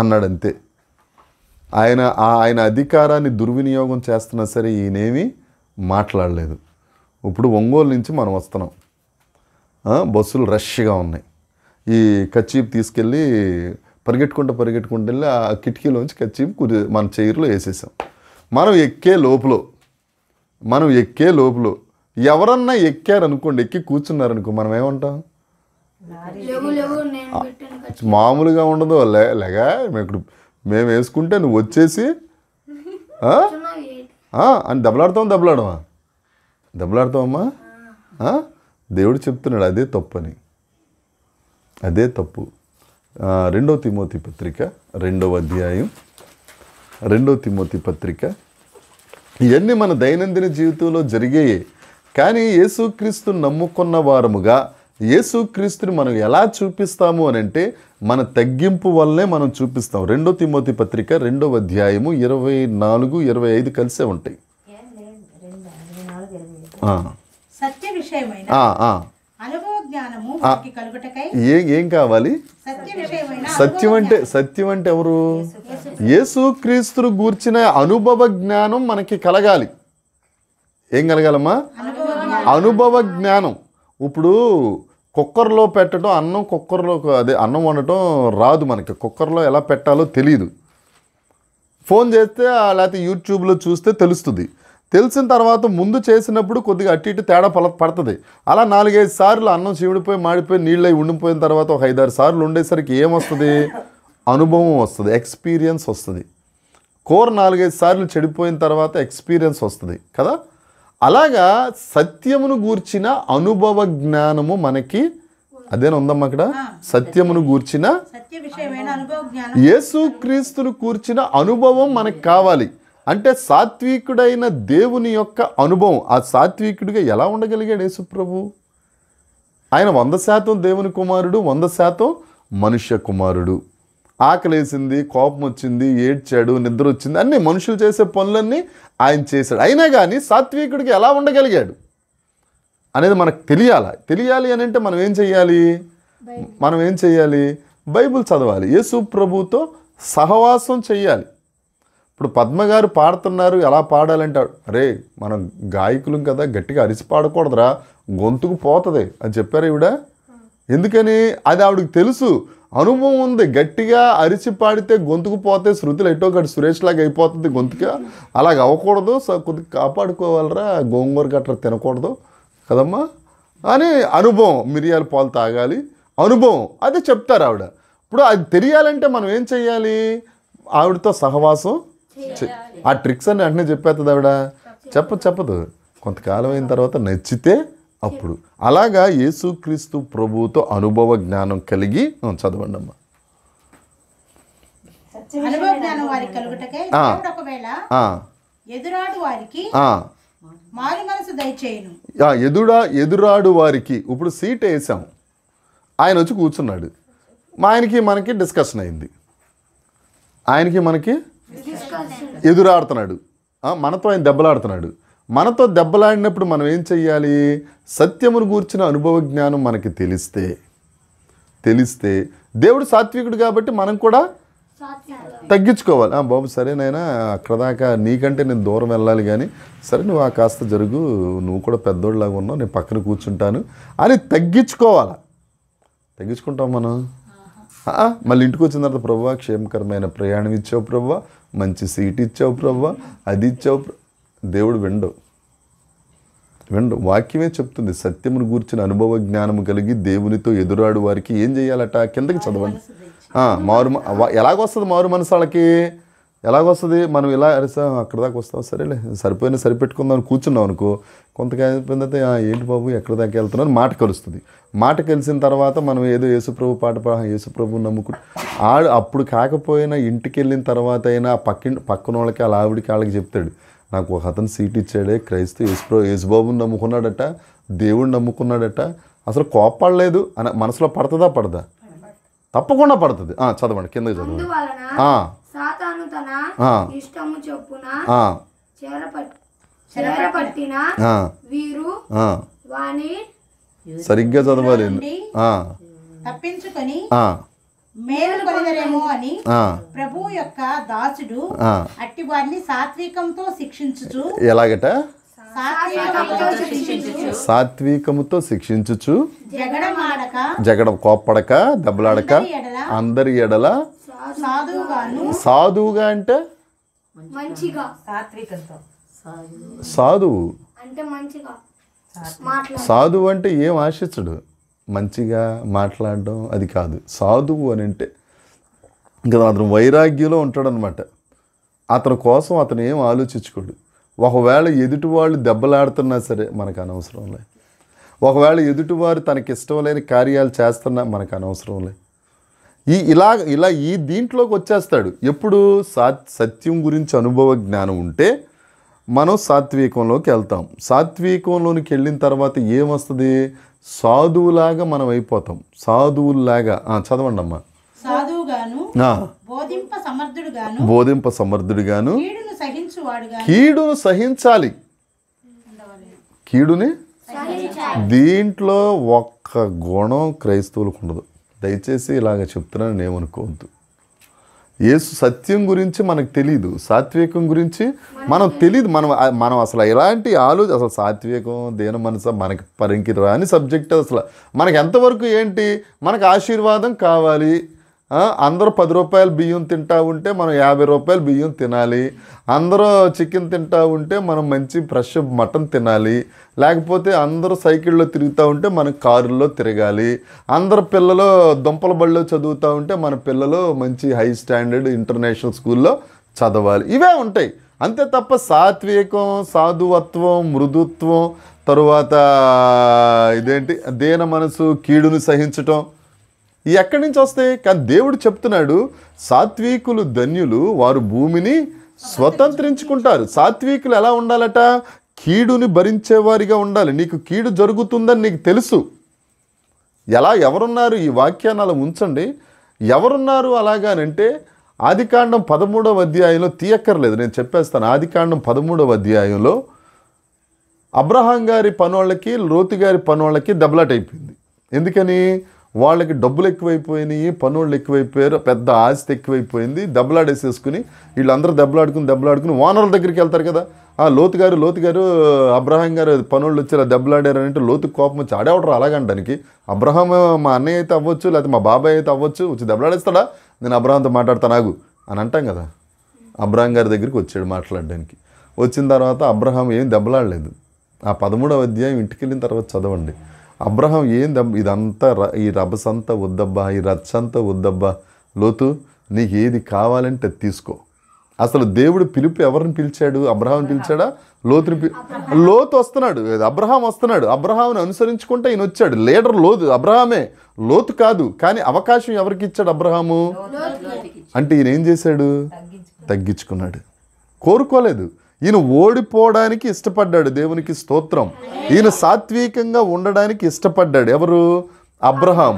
[SPEAKER 1] అన్నాడంతే ఆయన ఆయన అధికారాన్ని దుర్వినియోగం చేస్తున్నా సరే ఈయనేమీ మాట్లాడలేదు ఇప్పుడు ఒంగోలు నుంచి మనం వస్తున్నాం బస్సులు రష్గా ఉన్నాయి ఈ కచ్చీప్ తీసుకెళ్ళి పరిగెట్టుకుంటూ పరిగెట్టుకుంటూ వెళ్ళి ఆ కిటికీలోంచి కచ్చీప్ కుది మన చైర్లో వేసేసాం మనం ఎక్కే లోపల మనం ఎక్కే లోపల ఎవరన్నా ఎక్కారనుకోండి ఎక్కి కూర్చున్నారనుకో మనం ఏమంటాం మామూలుగా ఉండదు లేగా ఇప్పుడు మేము వేసుకుంటే నువ్వు వచ్చేసి అని దెబ్బలాడతాం దెబ్బలాడమా దెబ్బలాడతావమ్మా దేవుడు చెప్తున్నాడు అదే తప్పని అదే తప్పు రెండవ తిమోతి పత్రిక రెండవ అధ్యాయం రెండవ తిమోతి పత్రిక ఇవన్నీ మన దైనందిన జీవితంలో జరిగాయి కానీ యేసుక్రీస్తు నమ్ముకున్న వారముగా యేసుక్రీస్తుని మనం ఎలా చూపిస్తాము అని అంటే మన తగ్గింపు వల్లే మనం చూపిస్తాం రెండో తిమోతి పత్రిక రెండవ అధ్యాయము ఇరవై నాలుగు ఇరవై ఐదు కలిసే ఉంటాయి
[SPEAKER 2] సత్య విషయమైన ఏం ఏం కావాలి సత్యం అంటే
[SPEAKER 1] సత్యం అంటే ఎవరు క్రీస్తులు గూర్చిన అనుభవ జ్ఞానం మనకి కలగాలి ఏం కలగాలమ్మా అనుభవ జ్ఞానం ఇప్పుడు కుక్కర్లో పెట్టడం అన్నం కుక్కర్లో అదే అన్నం వండటం రాదు మనకి కుక్కర్లో ఎలా పెట్టాలో తెలియదు ఫోన్ చేస్తే లేకపోతే యూట్యూబ్లో చూస్తే తెలుస్తుంది తెలిసిన తర్వాత ముందు చేసినప్పుడు కొద్దిగా అటు ఇటు తేడా పల పడుతుంది అలా నాలుగైదు సార్లు అన్నం చీవిడిపోయి మాడిపోయి నీళ్ళై ఉండిపోయిన తర్వాత ఒక ఐదారు సార్లు ఉండేసరికి ఏమొస్తుంది అనుభవం వస్తుంది ఎక్స్పీరియన్స్ వస్తుంది కూర నాలుగైదు సార్లు చెడిపోయిన తర్వాత ఎక్స్పీరియన్స్ వస్తుంది కదా అలాగా సత్యమును గూర్చిన అనుభవ జ్ఞానము మనకి ఉందమ్మా అక్కడ సత్యమును గూర్చిన క్రీస్తును కూర్చిన అనుభవం మనకు కావాలి అంటే సాత్వికుడైన దేవుని యొక్క అనుభవం ఆ సాత్వికుడిగా ఎలా ఉండగలిగాడు యేసుప్రభు ఆయన వంద శాతం దేవుని కుమారుడు వంద శాతం మనుష్య కుమారుడు ఆకలేసింది కోపం వచ్చింది ఏడ్చాడు నిద్ర వచ్చింది అన్ని మనుషులు చేసే పనులన్నీ ఆయన చేశాడు అయినా కానీ సాత్వికుడికి ఎలా ఉండగలిగాడు అనేది మనకు తెలియాలి తెలియాలి అని అంటే మనం ఏం చేయాలి మనం ఏం చేయాలి బైబుల్ చదవాలి యేసు ప్రభుతో సహవాసం చేయాలి ఇప్పుడు పద్మగారు పాడుతున్నారు ఎలా పాడాలంటాడు అరే మనం గాయకులం కదా గట్టిగా అరిసి పాడకూడదురా గొంతుకు పోతుంది అని చెప్పారు ఈవిడ ఎందుకని అది ఆవిడకి తెలుసు అనుభవం ఉంది గట్టిగా అరిచి పాడితే గొంతుకు పోతే శృతులు ఎటో గడు సురేష్ లాగా అయిపోతుంది గొంతుగా అలాగ అవ్వకూడదు కొద్దిగా కాపాడుకోవాలరా గోంగూర గట్ర తినకూడదు కదమ్మా అని అనుభవం మిరియాల పాలు తాగాలి అనుభవం అదే చెప్తారు ఆవిడ ఇప్పుడు అది తెలియాలంటే మనం ఏం చెయ్యాలి ఆవిడతో సహవాసం ఆ ట్రిక్స్ అని వెంటనే చెప్పేస్తుంది ఆవిడ చెప్పదు చెప్పదు కొంతకాలం అయిన తర్వాత నచ్చితే అప్పుడు అలాగా యేసుక్రీస్తు ప్రభువుతో అనుభవ జ్ఞానం కలిగి చదవండి అమ్మా ఎదురా ఎదురాడు వారికి ఇప్పుడు సీట్ వేసాం ఆయన వచ్చి కూర్చున్నాడు మా ఆయనకి మనకి డిస్కషన్ అయింది ఆయనకి మనకి ఎదురాడుతున్నాడు మనతో ఆయన దెబ్బలాడుతున్నాడు మనతో దెబ్బలాడినప్పుడు మనం ఏం చెయ్యాలి సత్యమును గూర్చిన అనుభవ జ్ఞానం మనకి తెలిస్తే తెలిస్తే దేవుడు సాత్వికుడు కాబట్టి మనం కూడా తగ్గించుకోవాలి బాబు సరేనైనా అక్కడ దాకా నీకంటే నేను దూరం వెళ్ళాలి కానీ సరే నువ్వు ఆ కాస్త జరుగు నువ్వు కూడా పెద్దోళ్ళలాగా ఉన్నావు నేను పక్కన కూర్చుంటాను అని తగ్గించుకోవాలి తగ్గించుకుంటాం మనం మళ్ళీ ఇంటికి వచ్చిన తర్వాత ప్రవ్వ క్షేమకరమైన ప్రయాణం ఇచ్చావు ప్రవ్వ మంచి సీట్ ఇచ్చావు ప్రవ్వ అది ఇచ్చావు దేవుడు విండు విండు వాక్యమే చెప్తుంది సత్యమును గూర్చిన అనుభవ జ్ఞానం కలిగి దేవునితో ఎదురాడు వారికి ఏం చేయాలట కిందకి చదవండి మారు ఎలాగొస్తుంది మారు మనసు వాళ్ళకి ఎలాగొస్తుంది మనం ఇలా అరిసాం అక్కడ దాకా వస్తాం సరేలే సరిపోయిన సరిపెట్టుకుందాం కూర్చున్నాం అనుకో కొంతకాలం ఏంటి బాబు ఎక్కడ దాకా వెళ్తున్నాను మాట కలుస్తుంది మాట కలిసిన తర్వాత మనం ఏదో యేసుప్రభు పాట పా యేసుప్రభుని నమ్ముకుంటు ఆడు అప్పుడు కాకపోయినా ఇంటికి వెళ్ళిన తర్వాత అయినా పక్కి పక్కన వాళ్ళకి వాళ్ళ ఆవిడికి వాళ్ళకి చెప్తాడు నాకు ఒక అతను సీట్ ఇచ్చాడే క్రైస్తు యేసుప్రభు యేసుబాబుని నమ్ముకున్నాడట దేవుడిని నమ్ముకున్నాడట అసలు కోపడలేదు అని మనసులో పడుతుందా పడదా తప్పకుండా పడుతుంది చదవండి కిందకి చదవండి
[SPEAKER 2] సాతాను తన ఇష్టము చొప్పున చేరపట్టిన వీరు
[SPEAKER 1] సరిగ్గా చదవాలి
[SPEAKER 2] తప్పించుకొని మేలు అని ప్రభు యొక్క దాసుడు అట్టి వారిని సాత్వికంతో శిక్షించుచు
[SPEAKER 1] ఎలాగట సాత్వికముతో శిక్షించుచు జగడ కోప్పడక దెబ్బలాడక అందరి ఎడల సాధువుగా అంటే సాధువు సాధువు అంటే ఏం ఆశించడు మంచిగా మాట్లాడడం అది కాదు సాధువు అని అంటే ఇంకా అతను వైరాగ్యంలో ఉంటాడనమాట అతని కోసం అతను ఏం ఆలోచించుకోడు ఒకవేళ ఎదుటి వాళ్ళు దెబ్బలాడుతున్నా సరే మనకు అనవసరం ఒకవేళ ఎదుటివారు తనకి ఇష్టం లేని కార్యాలు చేస్తున్నా మనకు అనవసరం లేదు ఈ ఇలా ఇలా ఈ దీంట్లోకి వచ్చేస్తాడు ఎప్పుడు సా సత్యం గురించి అనుభవ జ్ఞానం ఉంటే మనం సాత్వికంలోకి వెళ్తాం సాత్వికంలోనికి వెళ్ళిన తర్వాత ఏమొస్తుంది సాధువులాగా మనం అయిపోతాం సాధువులాగా చదవండి అమ్మా బోధింప గాను కీడును సహించాలి కీడుని దీంట్లో ఒక్క గుణం క్రైస్తవులకు ఉండదు దయచేసి ఇలాగ చెప్తున్నాను నేమనుకోవద్దు ఏసు సత్యం గురించి మనకు తెలియదు సాత్వికం గురించి మనం తెలియదు మనం మనం అసలు ఎలాంటి ఆలోచన అసలు సాత్వికం దేని మనసు మనకి పరికి రాని సబ్జెక్ట్ అసలు మనకు ఎంతవరకు ఏంటి మనకు ఆశీర్వాదం కావాలి అందరూ పది రూపాయలు బియ్యం తింటా ఉంటే మనం యాభై రూపాయలు బియ్యం తినాలి అందరూ చికెన్ తింటా ఉంటే మనం మంచి ఫ్రెష్ మటన్ తినాలి లేకపోతే అందరూ సైకిల్లో తిరుగుతూ ఉంటే మనం కారుల్లో తిరగాలి అందరు పిల్లలు దుంపల బడిలో చదువుతూ ఉంటే మన పిల్లలు మంచి హై స్టాండర్డ్ ఇంటర్నేషనల్ స్కూల్లో చదవాలి ఇవే ఉంటాయి అంతే తప్ప సాత్వికం సాధువత్వం మృదుత్వం తరువాత ఇదేంటి దేన మనసు కీడును సహించటం ఎక్కడి నుంచి వస్తాయి కానీ దేవుడు చెప్తున్నాడు సాత్వికులు ధన్యులు వారు భూమిని స్వతంత్రించుకుంటారు సాత్వికులు ఎలా ఉండాలట కీడుని భరించేవారిగా ఉండాలి నీకు కీడు జరుగుతుందని నీకు తెలుసు ఎలా ఎవరున్నారు ఈ వాక్యాన్ని అలా ఉంచండి ఎవరున్నారు అలాగానంటే ఆదికాండం పదమూడవ అధ్యాయంలో తీయక్కర్లేదు నేను చెప్పేస్తాను ఆదికాండం పదమూడవ అధ్యాయంలో అబ్రహాం గారి పనోళ్ళకి లోతు గారి పనోళ్ళకి దెబ్బలాటైపోయింది ఎందుకని వాళ్ళకి డబ్బులు ఎక్కువైపోయినాయి పనులు ఎక్కువైపోయారు పెద్ద ఆస్తి ఎక్కువైపోయింది దెబ్బలాడేసేసుకుని వీళ్ళందరూ దెబ్బలాడుకుని దెబ్బలాడుకుని ఓనర్ల దగ్గరికి వెళ్తారు కదా ఆ లోతు గారు లోతు గారు అబ్రహాం గారు పనులు వచ్చారు దెబ్బలాడారు అంటే లోతు కోపం వచ్చి ఆడేవడరు అలాగంటానికి అబ్రహాం మా అన్నయ్య అయితే అవ్వచ్చు లేకపోతే మా బాబాయ్ అయితే అవ్వచ్చు వచ్చి దెబ్బలాడేస్తాడా నేను అబ్రహాంతో మాట్లాడతాను ఆగు అని అంటాం కదా అబ్రహాం గారి దగ్గరికి వచ్చాడు మాట్లాడడానికి వచ్చిన తర్వాత అబ్రహాం ఏం దెబ్బలాడలేదు ఆ పదమూడవ అధ్యాయం ఇంటికి వెళ్ళిన తర్వాత చదవండి అబ్రహం ఏంది ఇదంతా ర ఈ రభసంతా వద్దబ్బా ఈ రచ్చంతా వద్దబ్బా లోతు నీకు ఏది కావాలంటే తీసుకో అసలు దేవుడు పిలుపు ఎవరిని పిలిచాడు అబ్రహాం పిలిచాడా లోతుని పిలి లోతు వస్తున్నాడు అబ్రహాం వస్తున్నాడు అబ్రహాంని అనుసరించుకుంటే ఈయన వచ్చాడు లీడర్ లోతు అబ్రహామే లోతు కాదు కానీ అవకాశం ఎవరికి ఇచ్చాడు అబ్రహాము అంటే ఈయన ఏం చేశాడు తగ్గించుకున్నాడు కోరుకోలేదు ఈయన ఓడిపోవడానికి ఇష్టపడ్డాడు దేవునికి స్తోత్రం ఈయన సాత్వికంగా ఉండడానికి ఇష్టపడ్డాడు ఎవరు అబ్రహాం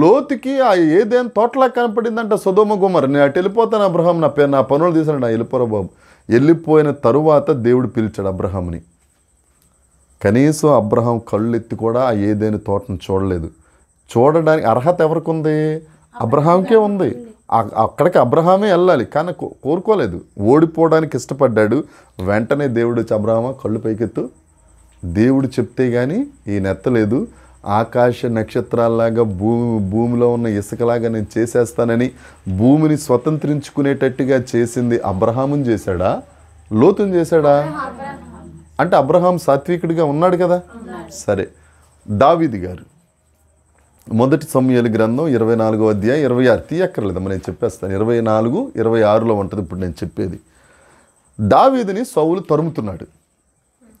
[SPEAKER 1] లోతుకి ఆ ఏదేం తోటలా కనపడిందంట సుధోమ గుమర్ నేను అటు వెళ్ళిపోతాను అబ్రహాం నా పేరు నా పనులు తీసాను నా వెళ్ళిపోరబాబు బాబు వెళ్ళిపోయిన తరువాత దేవుడు పిలిచాడు అబ్రహాంని కనీసం అబ్రహాం కళ్ళు ఎత్తి కూడా ఆ ఏదేని తోటను చూడలేదు చూడడానికి అర్హత ఎవరికి ఉంది అబ్రహాంకే ఉంది అక్కడికి అబ్రహామే వెళ్ళాలి కానీ కోరుకోలేదు ఓడిపోవడానికి ఇష్టపడ్డాడు వెంటనే దేవుడు వచ్చి కళ్ళు పైకెత్తు దేవుడు చెప్తే కానీ ఈయన ఎత్తలేదు ఆకాశ నక్షత్రాల్లాగా భూమి భూమిలో ఉన్న ఇసుకలాగా నేను చేసేస్తానని భూమిని స్వతంత్రించుకునేటట్టుగా చేసింది అబ్రహాముని చేశాడా లోతుని చేశాడా అంటే అబ్రహాం సాత్వికుడిగా ఉన్నాడు కదా సరే దావిది గారు మొదటి సమయాలు గ్రంథం ఇరవై నాలుగో అధ్యాయం ఇరవై ఆరు తీయక్కర్లేదమ్మా నేను చెప్పేస్తాను ఇరవై నాలుగు ఇరవై ఆరులో ఉంటుంది ఇప్పుడు నేను చెప్పేది దావీదిని సౌలు తరుముతున్నాడు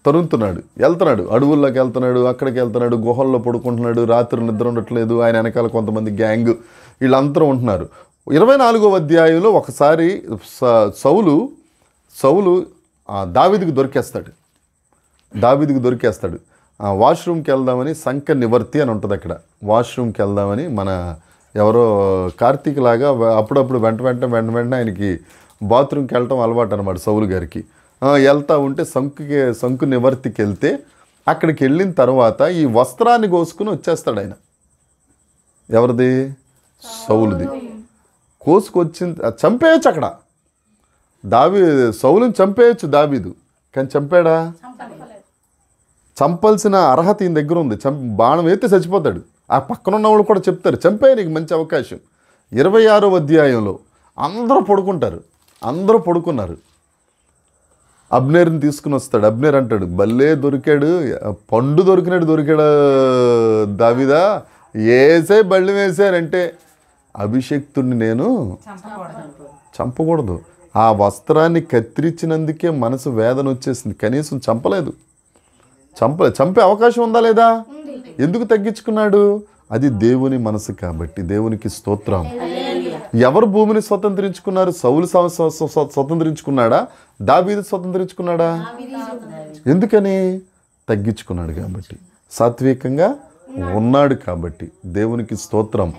[SPEAKER 1] తరుముతున్నాడు వెళ్తున్నాడు అడవుల్లోకి వెళ్తున్నాడు అక్కడికి వెళ్తున్నాడు గుహల్లో పడుకుంటున్నాడు రాత్రి నిద్ర ఉండట్లేదు ఆయన వెనకాల కొంతమంది గ్యాంగ్ వీళ్ళందరూ ఉంటున్నారు ఇరవై నాలుగో అధ్యాయంలో ఒకసారి సౌలు సౌలు దావీదికి దొరికేస్తాడు దావీదికి దొరికేస్తాడు వాష్రూమ్కి వెళ్దామని శంఖ నివర్తి అని ఉంటుంది అక్కడ వాష్రూమ్కి వెళ్దామని మన ఎవరో కార్తీక్ లాగా అప్పుడప్పుడు వెంట వెంట వెంట వెంట ఆయనకి బాత్రూమ్కి వెళ్ళటం అలవాటు అనమాట సౌలు గారికి వెళ్తూ ఉంటే సంకుకి సంకు నివర్తికి వెళ్తే అక్కడికి వెళ్ళిన తర్వాత ఈ వస్త్రాన్ని కోసుకుని వచ్చేస్తాడు ఆయన ఎవరిది సౌలుది కోసుకొచ్చిన చంపేయచ్చు అక్కడ దావి సౌలుని చంపేయచ్చు దావీదు కానీ చంపాడా చంపాల్సిన అర్హత ఈయన దగ్గర ఉంది చం బాణం వేస్తే చచ్చిపోతాడు ఆ పక్కన ఉన్నవాళ్ళు కూడా చెప్తారు చంపే నీకు మంచి అవకాశం ఇరవై ఆరో అధ్యాయంలో అందరూ పడుకుంటారు అందరూ పడుకున్నారు అబ్నేర్ని తీసుకుని వస్తాడు అబ్నేర్ అంటాడు బల్లే దొరికాడు పండు దొరికినాడు దొరికాడు దావిదా ఏసే బళ్ళు వేసారంటే అభిషక్తుడిని నేను చంపకూడదు ఆ వస్త్రాన్ని కత్తిరించినందుకే మనసు వేదన వచ్చేసింది కనీసం చంపలేదు చంప చంపే అవకాశం ఉందా లేదా ఎందుకు తగ్గించుకున్నాడు అది దేవుని మనసు కాబట్టి దేవునికి స్తోత్రం ఎవరు భూమిని స్వతంత్రించుకున్నారు సౌలు స్వతంత్రించుకున్నాడా దాబీది స్వతంత్రించుకున్నాడా ఎందుకని తగ్గించుకున్నాడు కాబట్టి సాత్వికంగా ఉన్నాడు కాబట్టి దేవునికి స్తోత్రం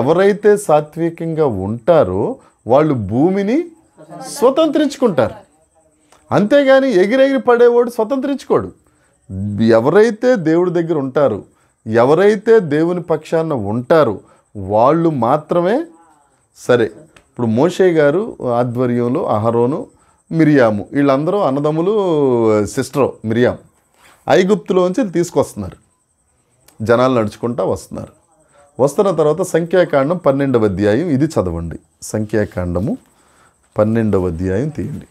[SPEAKER 1] ఎవరైతే సాత్వికంగా ఉంటారో వాళ్ళు భూమిని స్వతంత్రించుకుంటారు అంతేగాని ఎగిరెగిరి పడేవాడు స్వతంత్రించుకోడు ఎవరైతే దేవుడి దగ్గర ఉంటారు ఎవరైతే దేవుని పక్షాన ఉంటారో వాళ్ళు మాత్రమే సరే ఇప్పుడు మోషే గారు ఆధ్వర్యంలో అహరోను మిరియాము వీళ్ళందరూ అన్నదమ్ములు సిస్టరు మిరియాం ఐగుప్తులోంచి తీసుకొస్తున్నారు జనాలు నడుచుకుంటా వస్తున్నారు వస్తున్న తర్వాత సంఖ్యాకాండం పన్నెండవ అధ్యాయం ఇది చదవండి సంఖ్యాకాండము పన్నెండవ అధ్యాయం తీయండి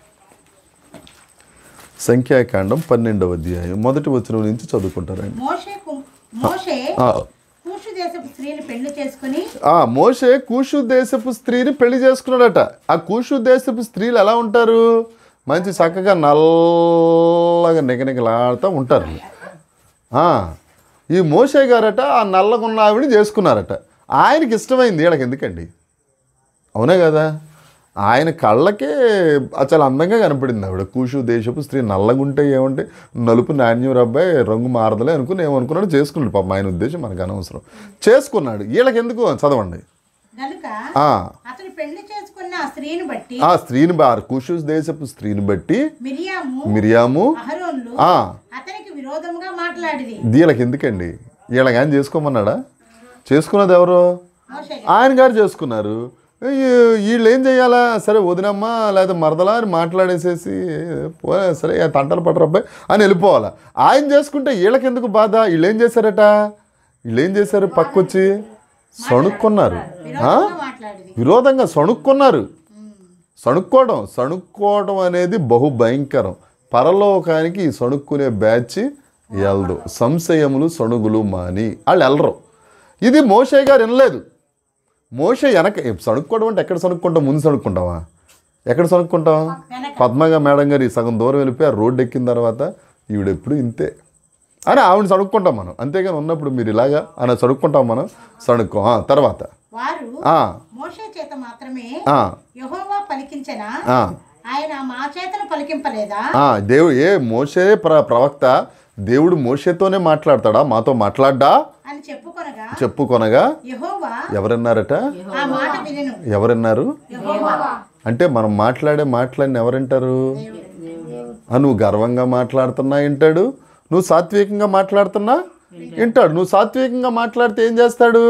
[SPEAKER 1] సంఖ్యాకాండం పన్నెండవ అధ్యాయం మొదటి వచనం నుంచి చదువుకుంటారండి మోషే కూషు దేశపు స్త్రీని పెళ్లి చేసుకున్నాడట ఆ కూషు దేశపు స్త్రీలు ఎలా ఉంటారు మంచి చక్కగా నల్లగా నిగనిగలాడుతూ ఉంటారు ఈ మోషే గారట ఆ నల్లగున్న ఆవిడ చేసుకున్నారట ఆయనకి ఇష్టమైంది వీళ్ళకి ఎందుకండి అవునా కదా ఆయన కళ్ళకే చాలా అందంగా కనపడింది ఆవిడ కూసు దేశపు స్త్రీ నల్లగుంటే ఏమంటే నలుపు నాణ్యం అబ్బాయి రంగు మారదలే అనుకుని ఏమనుకున్నాడు చేసుకున్నాడు పాప ఆయన ఉద్దేశం మనకు అనవసరం చేసుకున్నాడు వీళ్ళకి ఎందుకు చదవండి స్త్రీని బారు కుషూస్ దేశపు స్త్రీని బట్టి మిరియాము వీళ్ళకి ఎందుకండి వీళ్ళకి ఆయన చేసుకోమన్నాడా చేసుకున్నది ఎవరు ఆయన గారు చేసుకున్నారు వీళ్ళు ఏం చేయాలా సరే వదినమ్మా లేకపోతే మరదలా అని మాట్లాడేసేసి సరే తంటలు పట్టరబ్బాయి అని వెళ్ళిపోవాలా ఆయన చేసుకుంటే వీళ్ళకెందుకు బాధ వీళ్ళు ఏం చేశారట వీళ్ళు ఏం చేశారు పక్కొచ్చి సణుక్కున్నారు విరోధంగా సణుక్కున్నారు సణుక్కోవడం సణుక్కోవడం అనేది బహు భయంకరం పరలోకానికి ఈ సణుక్కునే బ్యాచ్ వెళ్ళదు సంశయములు సణుగులు మాని వాళ్ళు వెళ్ళరు ఇది మోషే గారు వినలేదు మోష వెనక సణుక్కోవడం అంటే ఎక్కడ సణుక్కుంటాం ముందు సణుక్కుంటామా ఎక్కడ సణుక్కుంటాం పద్మగా మేడం గారు ఈ సగం దూరం వెళ్ళిపోయి ఆ రోడ్డు ఎక్కిన తర్వాత ఈవిడెప్పుడు ఇంతే అని ఆవిడ సణుక్కుంటాం మనం అంతేగాని ఉన్నప్పుడు మీరు ఇలాగా అని సణుక్కుంటాం మనం సణుక్కో తర్వాత
[SPEAKER 2] చేత మాత్రమే
[SPEAKER 1] ఏ మోసే ప్రవక్త దేవుడు మోషేతోనే మాట్లాడతాడా మాతో మాట్లాడ్డా
[SPEAKER 2] చెప్పుకొనగా చెప్పుకొనగా ఎవరన్నారట
[SPEAKER 1] ఎవరన్నారు అంటే మనం మాట్లాడే మాట్లాడిన ఎవరంటారు నువ్వు గర్వంగా మాట్లాడుతున్నా వింటాడు నువ్వు సాత్వికంగా మాట్లాడుతున్నా వింటాడు నువ్వు సాత్వికంగా మాట్లాడితే ఏం చేస్తాడు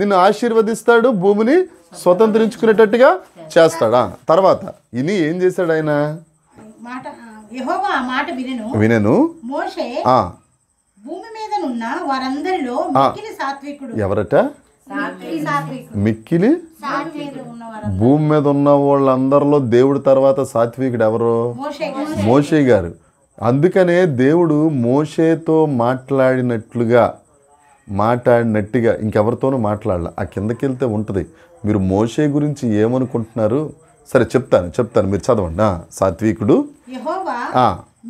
[SPEAKER 1] నిన్ను ఆశీర్వదిస్తాడు భూమిని స్వతంత్రించుకునేటట్టుగా చేస్తాడా తర్వాత ఇని ఏం చేశాడు ఆయన
[SPEAKER 2] యెహోవా మాట మోషే భూమి మీద నున్న వారందరిలో మిక్కిలి సాత్వికుడు ఎవరట మిక్కిలి భూమి
[SPEAKER 1] మీద ఉన్న వాళ్ళందరిలో దేవుడు తర్వాత సాత్వికుడు ఎవరు మోషే గారు అందుకనే దేవుడు మోషేతో మాట్లాడినట్లుగా మాట్లాడినట్టుగా ఇంకెవరితోనూ మాట్లాడాల ఆ కిందకి వెళ్తే ఉంటుంది మీరు మోషే గురించి ఏమనుకుంటున్నారు సరే చెప్తాను చెప్తాను మీరు చదవండి సాత్వికుడు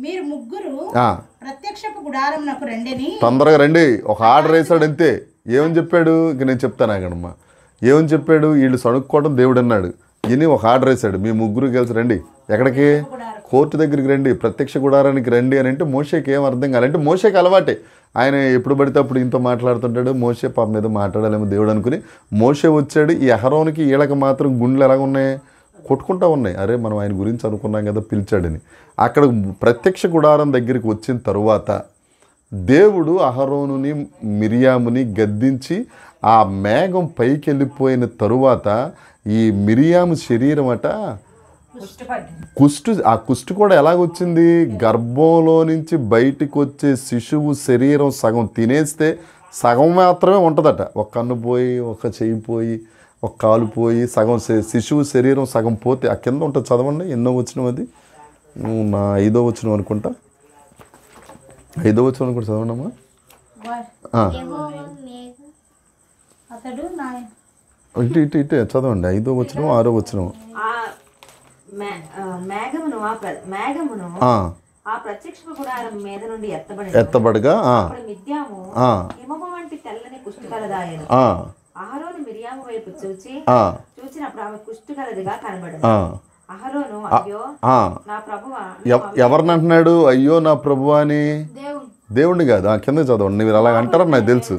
[SPEAKER 2] మీరు ముగ్గురు
[SPEAKER 1] తొందరగా రండి ఒక ఆర్డర్ వేసాడు అంతే ఏమని చెప్పాడు ఇక నేను చెప్తాను ఆగడమ్మ ఏమని చెప్పాడు వీళ్ళు సణుక్కోవడం దేవుడు అన్నాడు ఇని ఒక ఆర్డర్ వేసాడు మీ ముగ్గురు కలిసి రండి ఎక్కడికి కోర్టు దగ్గరికి రండి ప్రత్యక్ష గుడారానికి రండి అని అంటే మోషేకి ఏం అర్థం కాలంటే మోషేకి అలవాటే ఆయన ఎప్పుడు పడితే అప్పుడు ఇంతో మాట్లాడుతుంటాడు మోషే పాప మీద మాట్లాడాలేమో దేవుడు అనుకుని మోషే వచ్చాడు ఈ అహరోనికి వీళ్ళకి మాత్రం గుండెలు ఎలాగ ఉన్నాయి కొట్టుకుంటా ఉన్నాయి అరే మనం ఆయన గురించి అనుకున్నాం కదా పిలిచాడని అక్కడ ప్రత్యక్ష గుడారం దగ్గరికి వచ్చిన తరువాత దేవుడు అహరోనుని మిరియాముని గద్దించి ఆ మేఘం పైకి వెళ్ళిపోయిన తరువాత ఈ మిరియాము శరీరం అట కుష్టు ఆ కుష్టు కూడా ఎలాగొచ్చింది గర్భంలో నుంచి బయటికి వచ్చే శిశువు శరీరం సగం తినేస్తే సగం మాత్రమే ఉంటుందట ఒక కన్ను పోయి ఒక చెయ్యి పోయి ఒక కాలు పోయి సగం శిశువు శరీరం సగం పోతే ఆ కింద ఉంటుంది చదవండి ఎన్నో వచ్చిన అది నా ఐదో వచ్చిన అనుకుంటా ఐదో వచ్చిన అనుకుంటా చదవండి అమ్మా ఇటు ఇటు ఇటే చదవండి ఐదో వచ్చిన ఆరో వచ్చిన
[SPEAKER 2] ఎత్తబడగా అహరోను మిరియాము వైపు చూచి ఆమె కుష్టు కలదిగా కనబడదు
[SPEAKER 1] అహరోను అయ్యో నా ప్రభువా ఎవరిని అయ్యో నా ప్రభు అని దేవుణ్ణి కాదు కింద చదవండి మీరు అలాగ అంటారని నాకు తెలుసు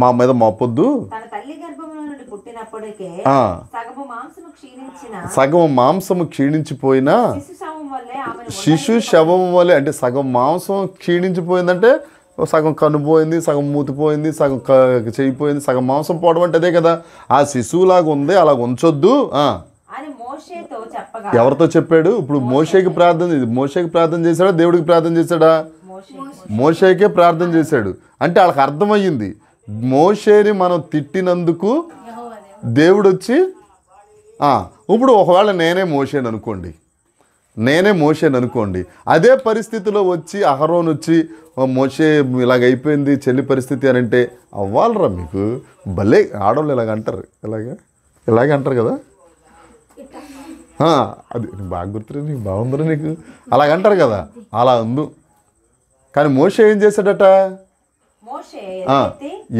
[SPEAKER 2] మా మీద మోపొద్దు
[SPEAKER 1] సగం మాంసము క్షీణించిపోయినా శిశు శవం వలె అంటే సగం మాంసం క్షీణించిపోయిందంటే సగం కనుపోయింది సగం మూతిపోయింది సగం చేయిపోయింది సగం మాంసం పోవడం అంటే అదే కదా ఆ శిశువులాగా ఉంది అలా ఉంచొద్దు ఎవరితో చెప్పాడు ఇప్పుడు మోషేకి ప్రార్థన మోషేకి ప్రార్థన చేశాడా దేవుడికి ప్రార్థన చేశాడా మోషేకే ప్రార్థన చేశాడు అంటే వాళ్ళకి అర్థమయ్యింది మోషేని మనం తిట్టినందుకు దేవుడు వచ్చి ఇప్పుడు ఒకవేళ నేనే మోషేని అనుకోండి నేనే మోషేని అనుకోండి అదే పరిస్థితిలో వచ్చి అహరోన్ వచ్చి మోషే ఇలాగైపోయింది చెల్లి పరిస్థితి అని అంటే అవ్వాలరా మీకు భలే ఆడవాళ్ళు ఇలాగ అంటారు ఇలాగే ఇలాగే అంటారు కదా అది నీకు బాగా గుర్తురా నీకు బాగుందిరా నీకు అలాగ అంటారు కదా అలా ఉంది కానీ మోషే ఏం చేశాడట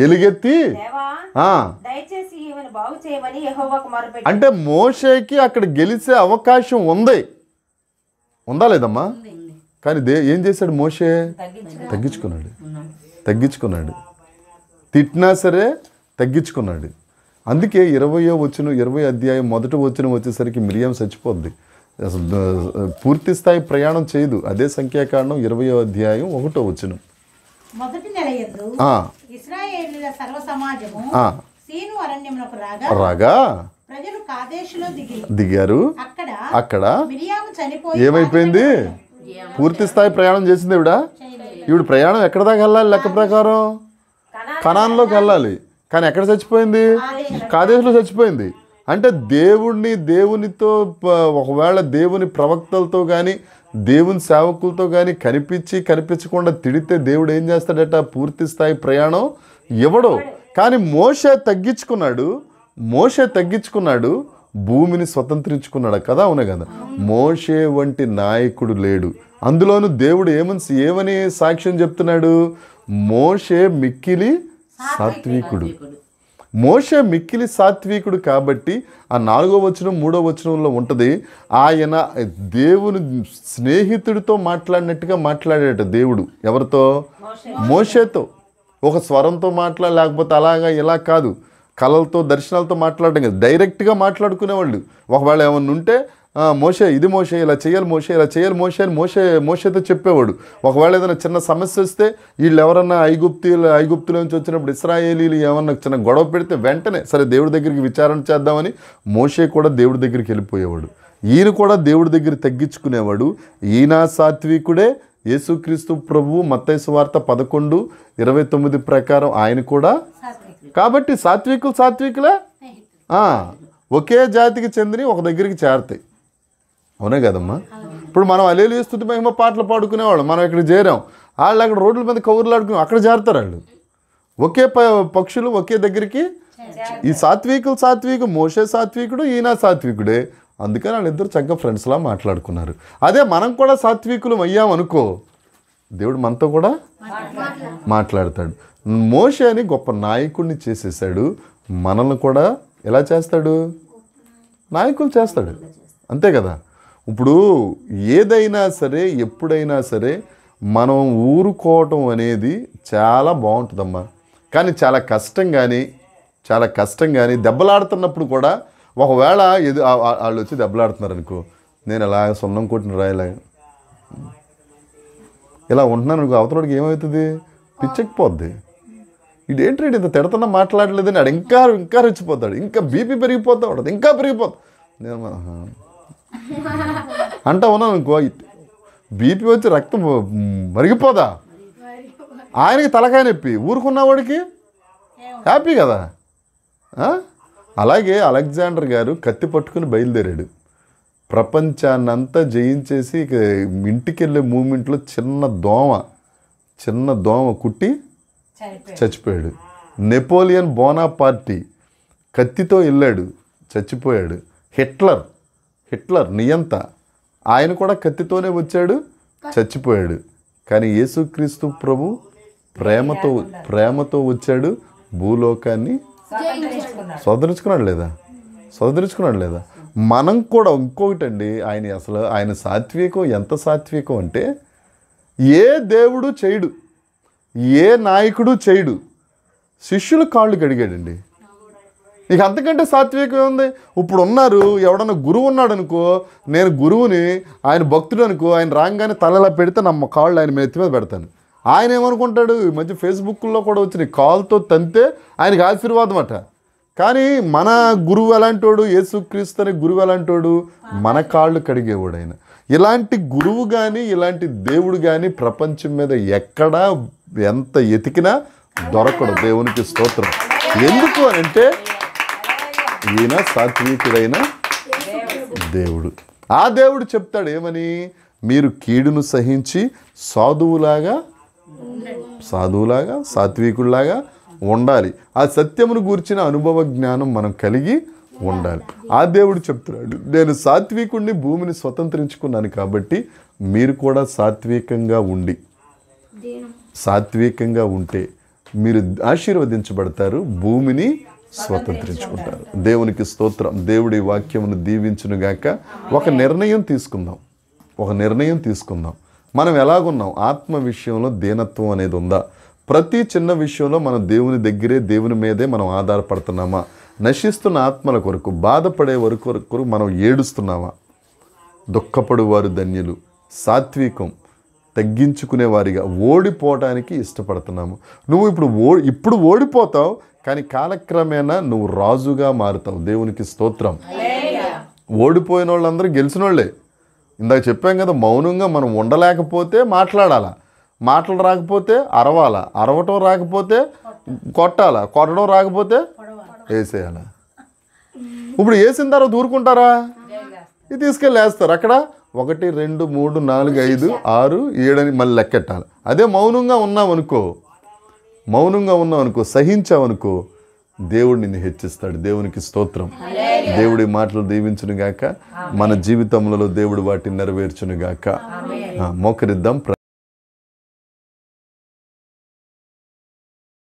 [SPEAKER 2] ఎలుగెత్తి అంటే
[SPEAKER 1] మోషేకి అక్కడ గెలిచే అవకాశం ఉంది ఉందా లేదమ్మా కానీ దే ఏం చేశాడు మోషే తగ్గించుకున్నాడు తగ్గించుకున్నాడు తిట్టినా సరే తగ్గించుకున్నాడు అందుకే ఇరవయో వచ్చిన ఇరవై అధ్యాయం మొదట వచ్చిన వచ్చేసరికి మిరియం చచ్చిపోద్ది అసలు పూర్తి స్థాయి ప్రయాణం చేయదు అదే సంఖ్యాకాండం ఇరవయో అధ్యాయం ఒకటో వచ్చిన
[SPEAKER 2] రాగా ప్రజలు దిగారు అక్కడ ఏమైపోయింది పూర్తి
[SPEAKER 1] స్థాయి ప్రయాణం చేసింది ఇవిడ ఇవిడు ప్రయాణం ఎక్కడ దాకా వెళ్ళాలి లెక్క ప్రకారం కణాన్లోకి వెళ్ళాలి కానీ ఎక్కడ చచ్చిపోయింది కాదేశంలో చచ్చిపోయింది అంటే దేవుణ్ణి దేవునితో ఒకవేళ దేవుని ప్రవక్తలతో కానీ దేవుని సేవకులతో కానీ కనిపించి కనిపించకుండా తిడితే దేవుడు ఏం చేస్తాడట పూర్తి స్థాయి ప్రయాణం ఇవ్వడు కానీ మోస తగ్గించుకున్నాడు మోషే తగ్గించుకున్నాడు భూమిని స్వతంత్రించుకున్నాడు కదా అవునే కదా మోషే వంటి నాయకుడు లేడు అందులోనూ దేవుడు ఏమని ఏమని సాక్ష్యం చెప్తున్నాడు మోషే మిక్కిలి సాత్వికుడు మోషే మిక్కిలి సాత్వికుడు కాబట్టి ఆ నాలుగో వచనం మూడో వచనంలో ఉంటుంది ఆయన దేవుని స్నేహితుడితో మాట్లాడినట్టుగా మాట్లాడేట దేవుడు ఎవరితో మోషేతో ఒక స్వరంతో మాట్లాడలేకపోతే అలాగా ఇలా కాదు కళలతో దర్శనాలతో మాట్లాడడం కదా డైరెక్ట్గా మాట్లాడుకునేవాళ్ళు ఒకవేళ ఏమన్నా ఉంటే మోసే ఇది మోసే ఇలా చేయాలి మోసే ఇలా చేయాలి మోసే అని మోసే మోసేతో చెప్పేవాడు ఒకవేళ ఏదైనా చిన్న సమస్య వస్తే వీళ్ళు ఎవరన్నా ఐగుప్తీలు ఐగుప్తుల నుంచి వచ్చినప్పుడు ఇస్రాయేలీలు ఏమన్నా చిన్న గొడవ పెడితే వెంటనే సరే దేవుడి దగ్గరికి విచారణ చేద్దామని మోసే కూడా దేవుడి దగ్గరికి వెళ్ళిపోయేవాడు ఈయన కూడా దేవుడి దగ్గర తగ్గించుకునేవాడు ఈయన సాత్వికుడే యేసుక్రీస్తు ప్రభు మత్తైసు వార్త పదకొండు ఇరవై తొమ్మిది ప్రకారం ఆయన కూడా కాబట్టి సాత్వికులు సాత్వికులే ఒకే జాతికి చెందిని ఒక దగ్గరికి చేరతాయి అవునే కదమ్మా ఇప్పుడు మనం అలేలు స్థుతి మహిమ పాటలు పాడుకునేవాళ్ళం మనం ఇక్కడ చేరాం వాళ్ళు అక్కడ రోడ్ల మీద కౌరులు ఆడుకుని అక్కడ చేరతారు వాళ్ళు ఒకే పక్షులు ఒకే దగ్గరికి ఈ సాత్వికులు సాత్వికు మోసే సాత్వికుడు ఈయన సాత్వికుడే అందుకని వాళ్ళిద్దరు చక్కగా ఫ్రెండ్స్లా మాట్లాడుకున్నారు అదే మనం కూడా సాత్వికులు అయ్యామనుకో దేవుడు మనతో కూడా మాట్లాడతాడు మోషే అని గొప్ప నాయకుడిని చేసేసాడు మనల్ని కూడా ఎలా చేస్తాడు నాయకులు చేస్తాడు అంతే కదా ఇప్పుడు ఏదైనా సరే ఎప్పుడైనా సరే మనం ఊరుకోవటం అనేది చాలా బాగుంటుందమ్మా కానీ చాలా కష్టం కానీ చాలా కష్టం కానీ దెబ్బలాడుతున్నప్పుడు కూడా ఒకవేళ ఎదు వాళ్ళు వచ్చి దెబ్బలాడుతున్నారు అనుకో నేను ఇలా సున్నం కొట్టిన రాయలా ఇలా ఉంటున్నాను అనుకో అవతలకి ఏమవుతుంది పిచ్చకిపోద్ది ఇదేంటి ఇంత తిడతన మాట్లాడలేదని ఆడు ఇంకా ఇంకా రెచ్చిపోతాడు ఇంకా బీపీ పెరిగిపోతా ఉంటుంది ఇంకా పెరిగిపోతుంది నేను అంటా ఉన్నాను ఇంకో బీపీ వచ్చి రక్తం మరిగిపోదా ఆయనకి తలకాయ నొప్పి ఊరుకున్నవాడికి హ్యాపీ కదా అలాగే అలెగ్జాండర్ గారు కత్తి పట్టుకుని బయలుదేరాడు ప్రపంచాన్నంతా జయించేసి ఇంటికి వెళ్ళే మూమెంట్లో చిన్న దోమ చిన్న దోమ కుట్టి చచ్చిపోయాడు నెపోలియన్ బోనా పార్టీ కత్తితో వెళ్ళాడు చచ్చిపోయాడు హిట్లర్ హిట్లర్ నియంత ఆయన కూడా కత్తితోనే వచ్చాడు చచ్చిపోయాడు కానీ యేసుక్రీస్తు ప్రభు ప్రేమతో ప్రేమతో వచ్చాడు భూలోకాన్ని సోదరించుకున్నాడు లేదా సోదరించుకున్నాడు లేదా మనం కూడా ఇంకొకటండి ఆయన అసలు ఆయన సాత్వికం ఎంత సాత్వికం అంటే ఏ దేవుడు చేయడు ఏ నాయకుడు చేయడు శిష్యులు కాళ్ళు కడిగాడండి నీకు అంతకంటే సాత్వికం ఉంది ఇప్పుడు ఉన్నారు ఎవడన్నా గురువు ఉన్నాడు అనుకో నేను గురువుని ఆయన భక్తుడు అనుకో ఆయన రాగానే తలలా పెడితే నమ్మ కాళ్ళు ఆయన మెత్తి మీద పెడతాను ఆయన ఏమనుకుంటాడు ఈ మధ్య ఫేస్బుక్లో కూడా వచ్చిన కాల్తో తంతే ఆయనకి ఆశీర్వాదం అట కానీ మన గురువు ఎలాంటోడు యేసుక్రీస్తు అనే గురువు వాడు మన కాళ్ళు కడిగేవాడు ఆయన ఇలాంటి గురువు కానీ ఇలాంటి దేవుడు కానీ ప్రపంచం మీద ఎక్కడా ఎంత ఎతికినా దొరకడు దేవునికి స్తోత్రం ఎందుకు అని అంటే ఈయన సాత్వికుడైన దేవుడు ఆ దేవుడు చెప్తాడు ఏమని మీరు కీడును సహించి సాధువులాగా సాధువులాగా సాత్వికుడిలాగా ఉండాలి ఆ సత్యమును గూర్చిన అనుభవ జ్ఞానం మనం కలిగి ఉండాలి ఆ దేవుడు చెప్తున్నాడు నేను సాత్వికుణ్ణి భూమిని స్వతంత్రించుకున్నాను కాబట్టి మీరు కూడా సాత్వికంగా ఉండి సాత్వికంగా ఉంటే మీరు ఆశీర్వదించబడతారు భూమిని స్వతంత్రించుకుంటారు దేవునికి స్తోత్రం దేవుడి వాక్యమును దీవించునుగాక ఒక నిర్ణయం తీసుకుందాం ఒక నిర్ణయం తీసుకుందాం మనం ఎలాగున్నాం ఆత్మ విషయంలో దీనత్వం అనేది ఉందా ప్రతి చిన్న విషయంలో మన దేవుని దగ్గరే దేవుని మీదే మనం ఆధారపడుతున్నామా నశిస్తున్న ఆత్మల కొరకు బాధపడే వరకు కొరకు మనం ఏడుస్తున్నామా దుఃఖపడు వారు ధన్యులు సాత్వికం తగ్గించుకునే వారిగా ఓడిపోవటానికి ఇష్టపడుతున్నాము నువ్వు ఇప్పుడు ఓ ఇప్పుడు ఓడిపోతావు కానీ కాలక్రమేణా నువ్వు రాజుగా మారుతావు దేవునికి స్తోత్రం ఓడిపోయిన వాళ్ళందరూ గెలిచిన వాళ్ళే ఇందాక చెప్పాం కదా మౌనంగా మనం ఉండలేకపోతే మాట్లాడాలా మాటలు రాకపోతే అరవాలా అరవటం రాకపోతే కొట్టాలా కొట్టడం రాకపోతే వేసేయాలా ఇప్పుడు వేసిన తర్వాత ఊరుకుంటారా ఇది తీసుకెళ్ళి వేస్తారు అక్కడ ఒకటి రెండు మూడు నాలుగు ఐదు ఆరు ఏడని మళ్ళీ లెక్కెట్టాలి అదే మౌనంగా ఉన్నామనుకో మౌనంగా ఉన్నామనుకో సహించామనుకో దేవుడు నిన్ను హెచ్చిస్తాడు దేవునికి స్తోత్రం దేవుడి మాటలు దీవించునుగాక మన జీవితంలో దేవుడు వాటిని నెరవేర్చునుగాక మోకరిద్దాం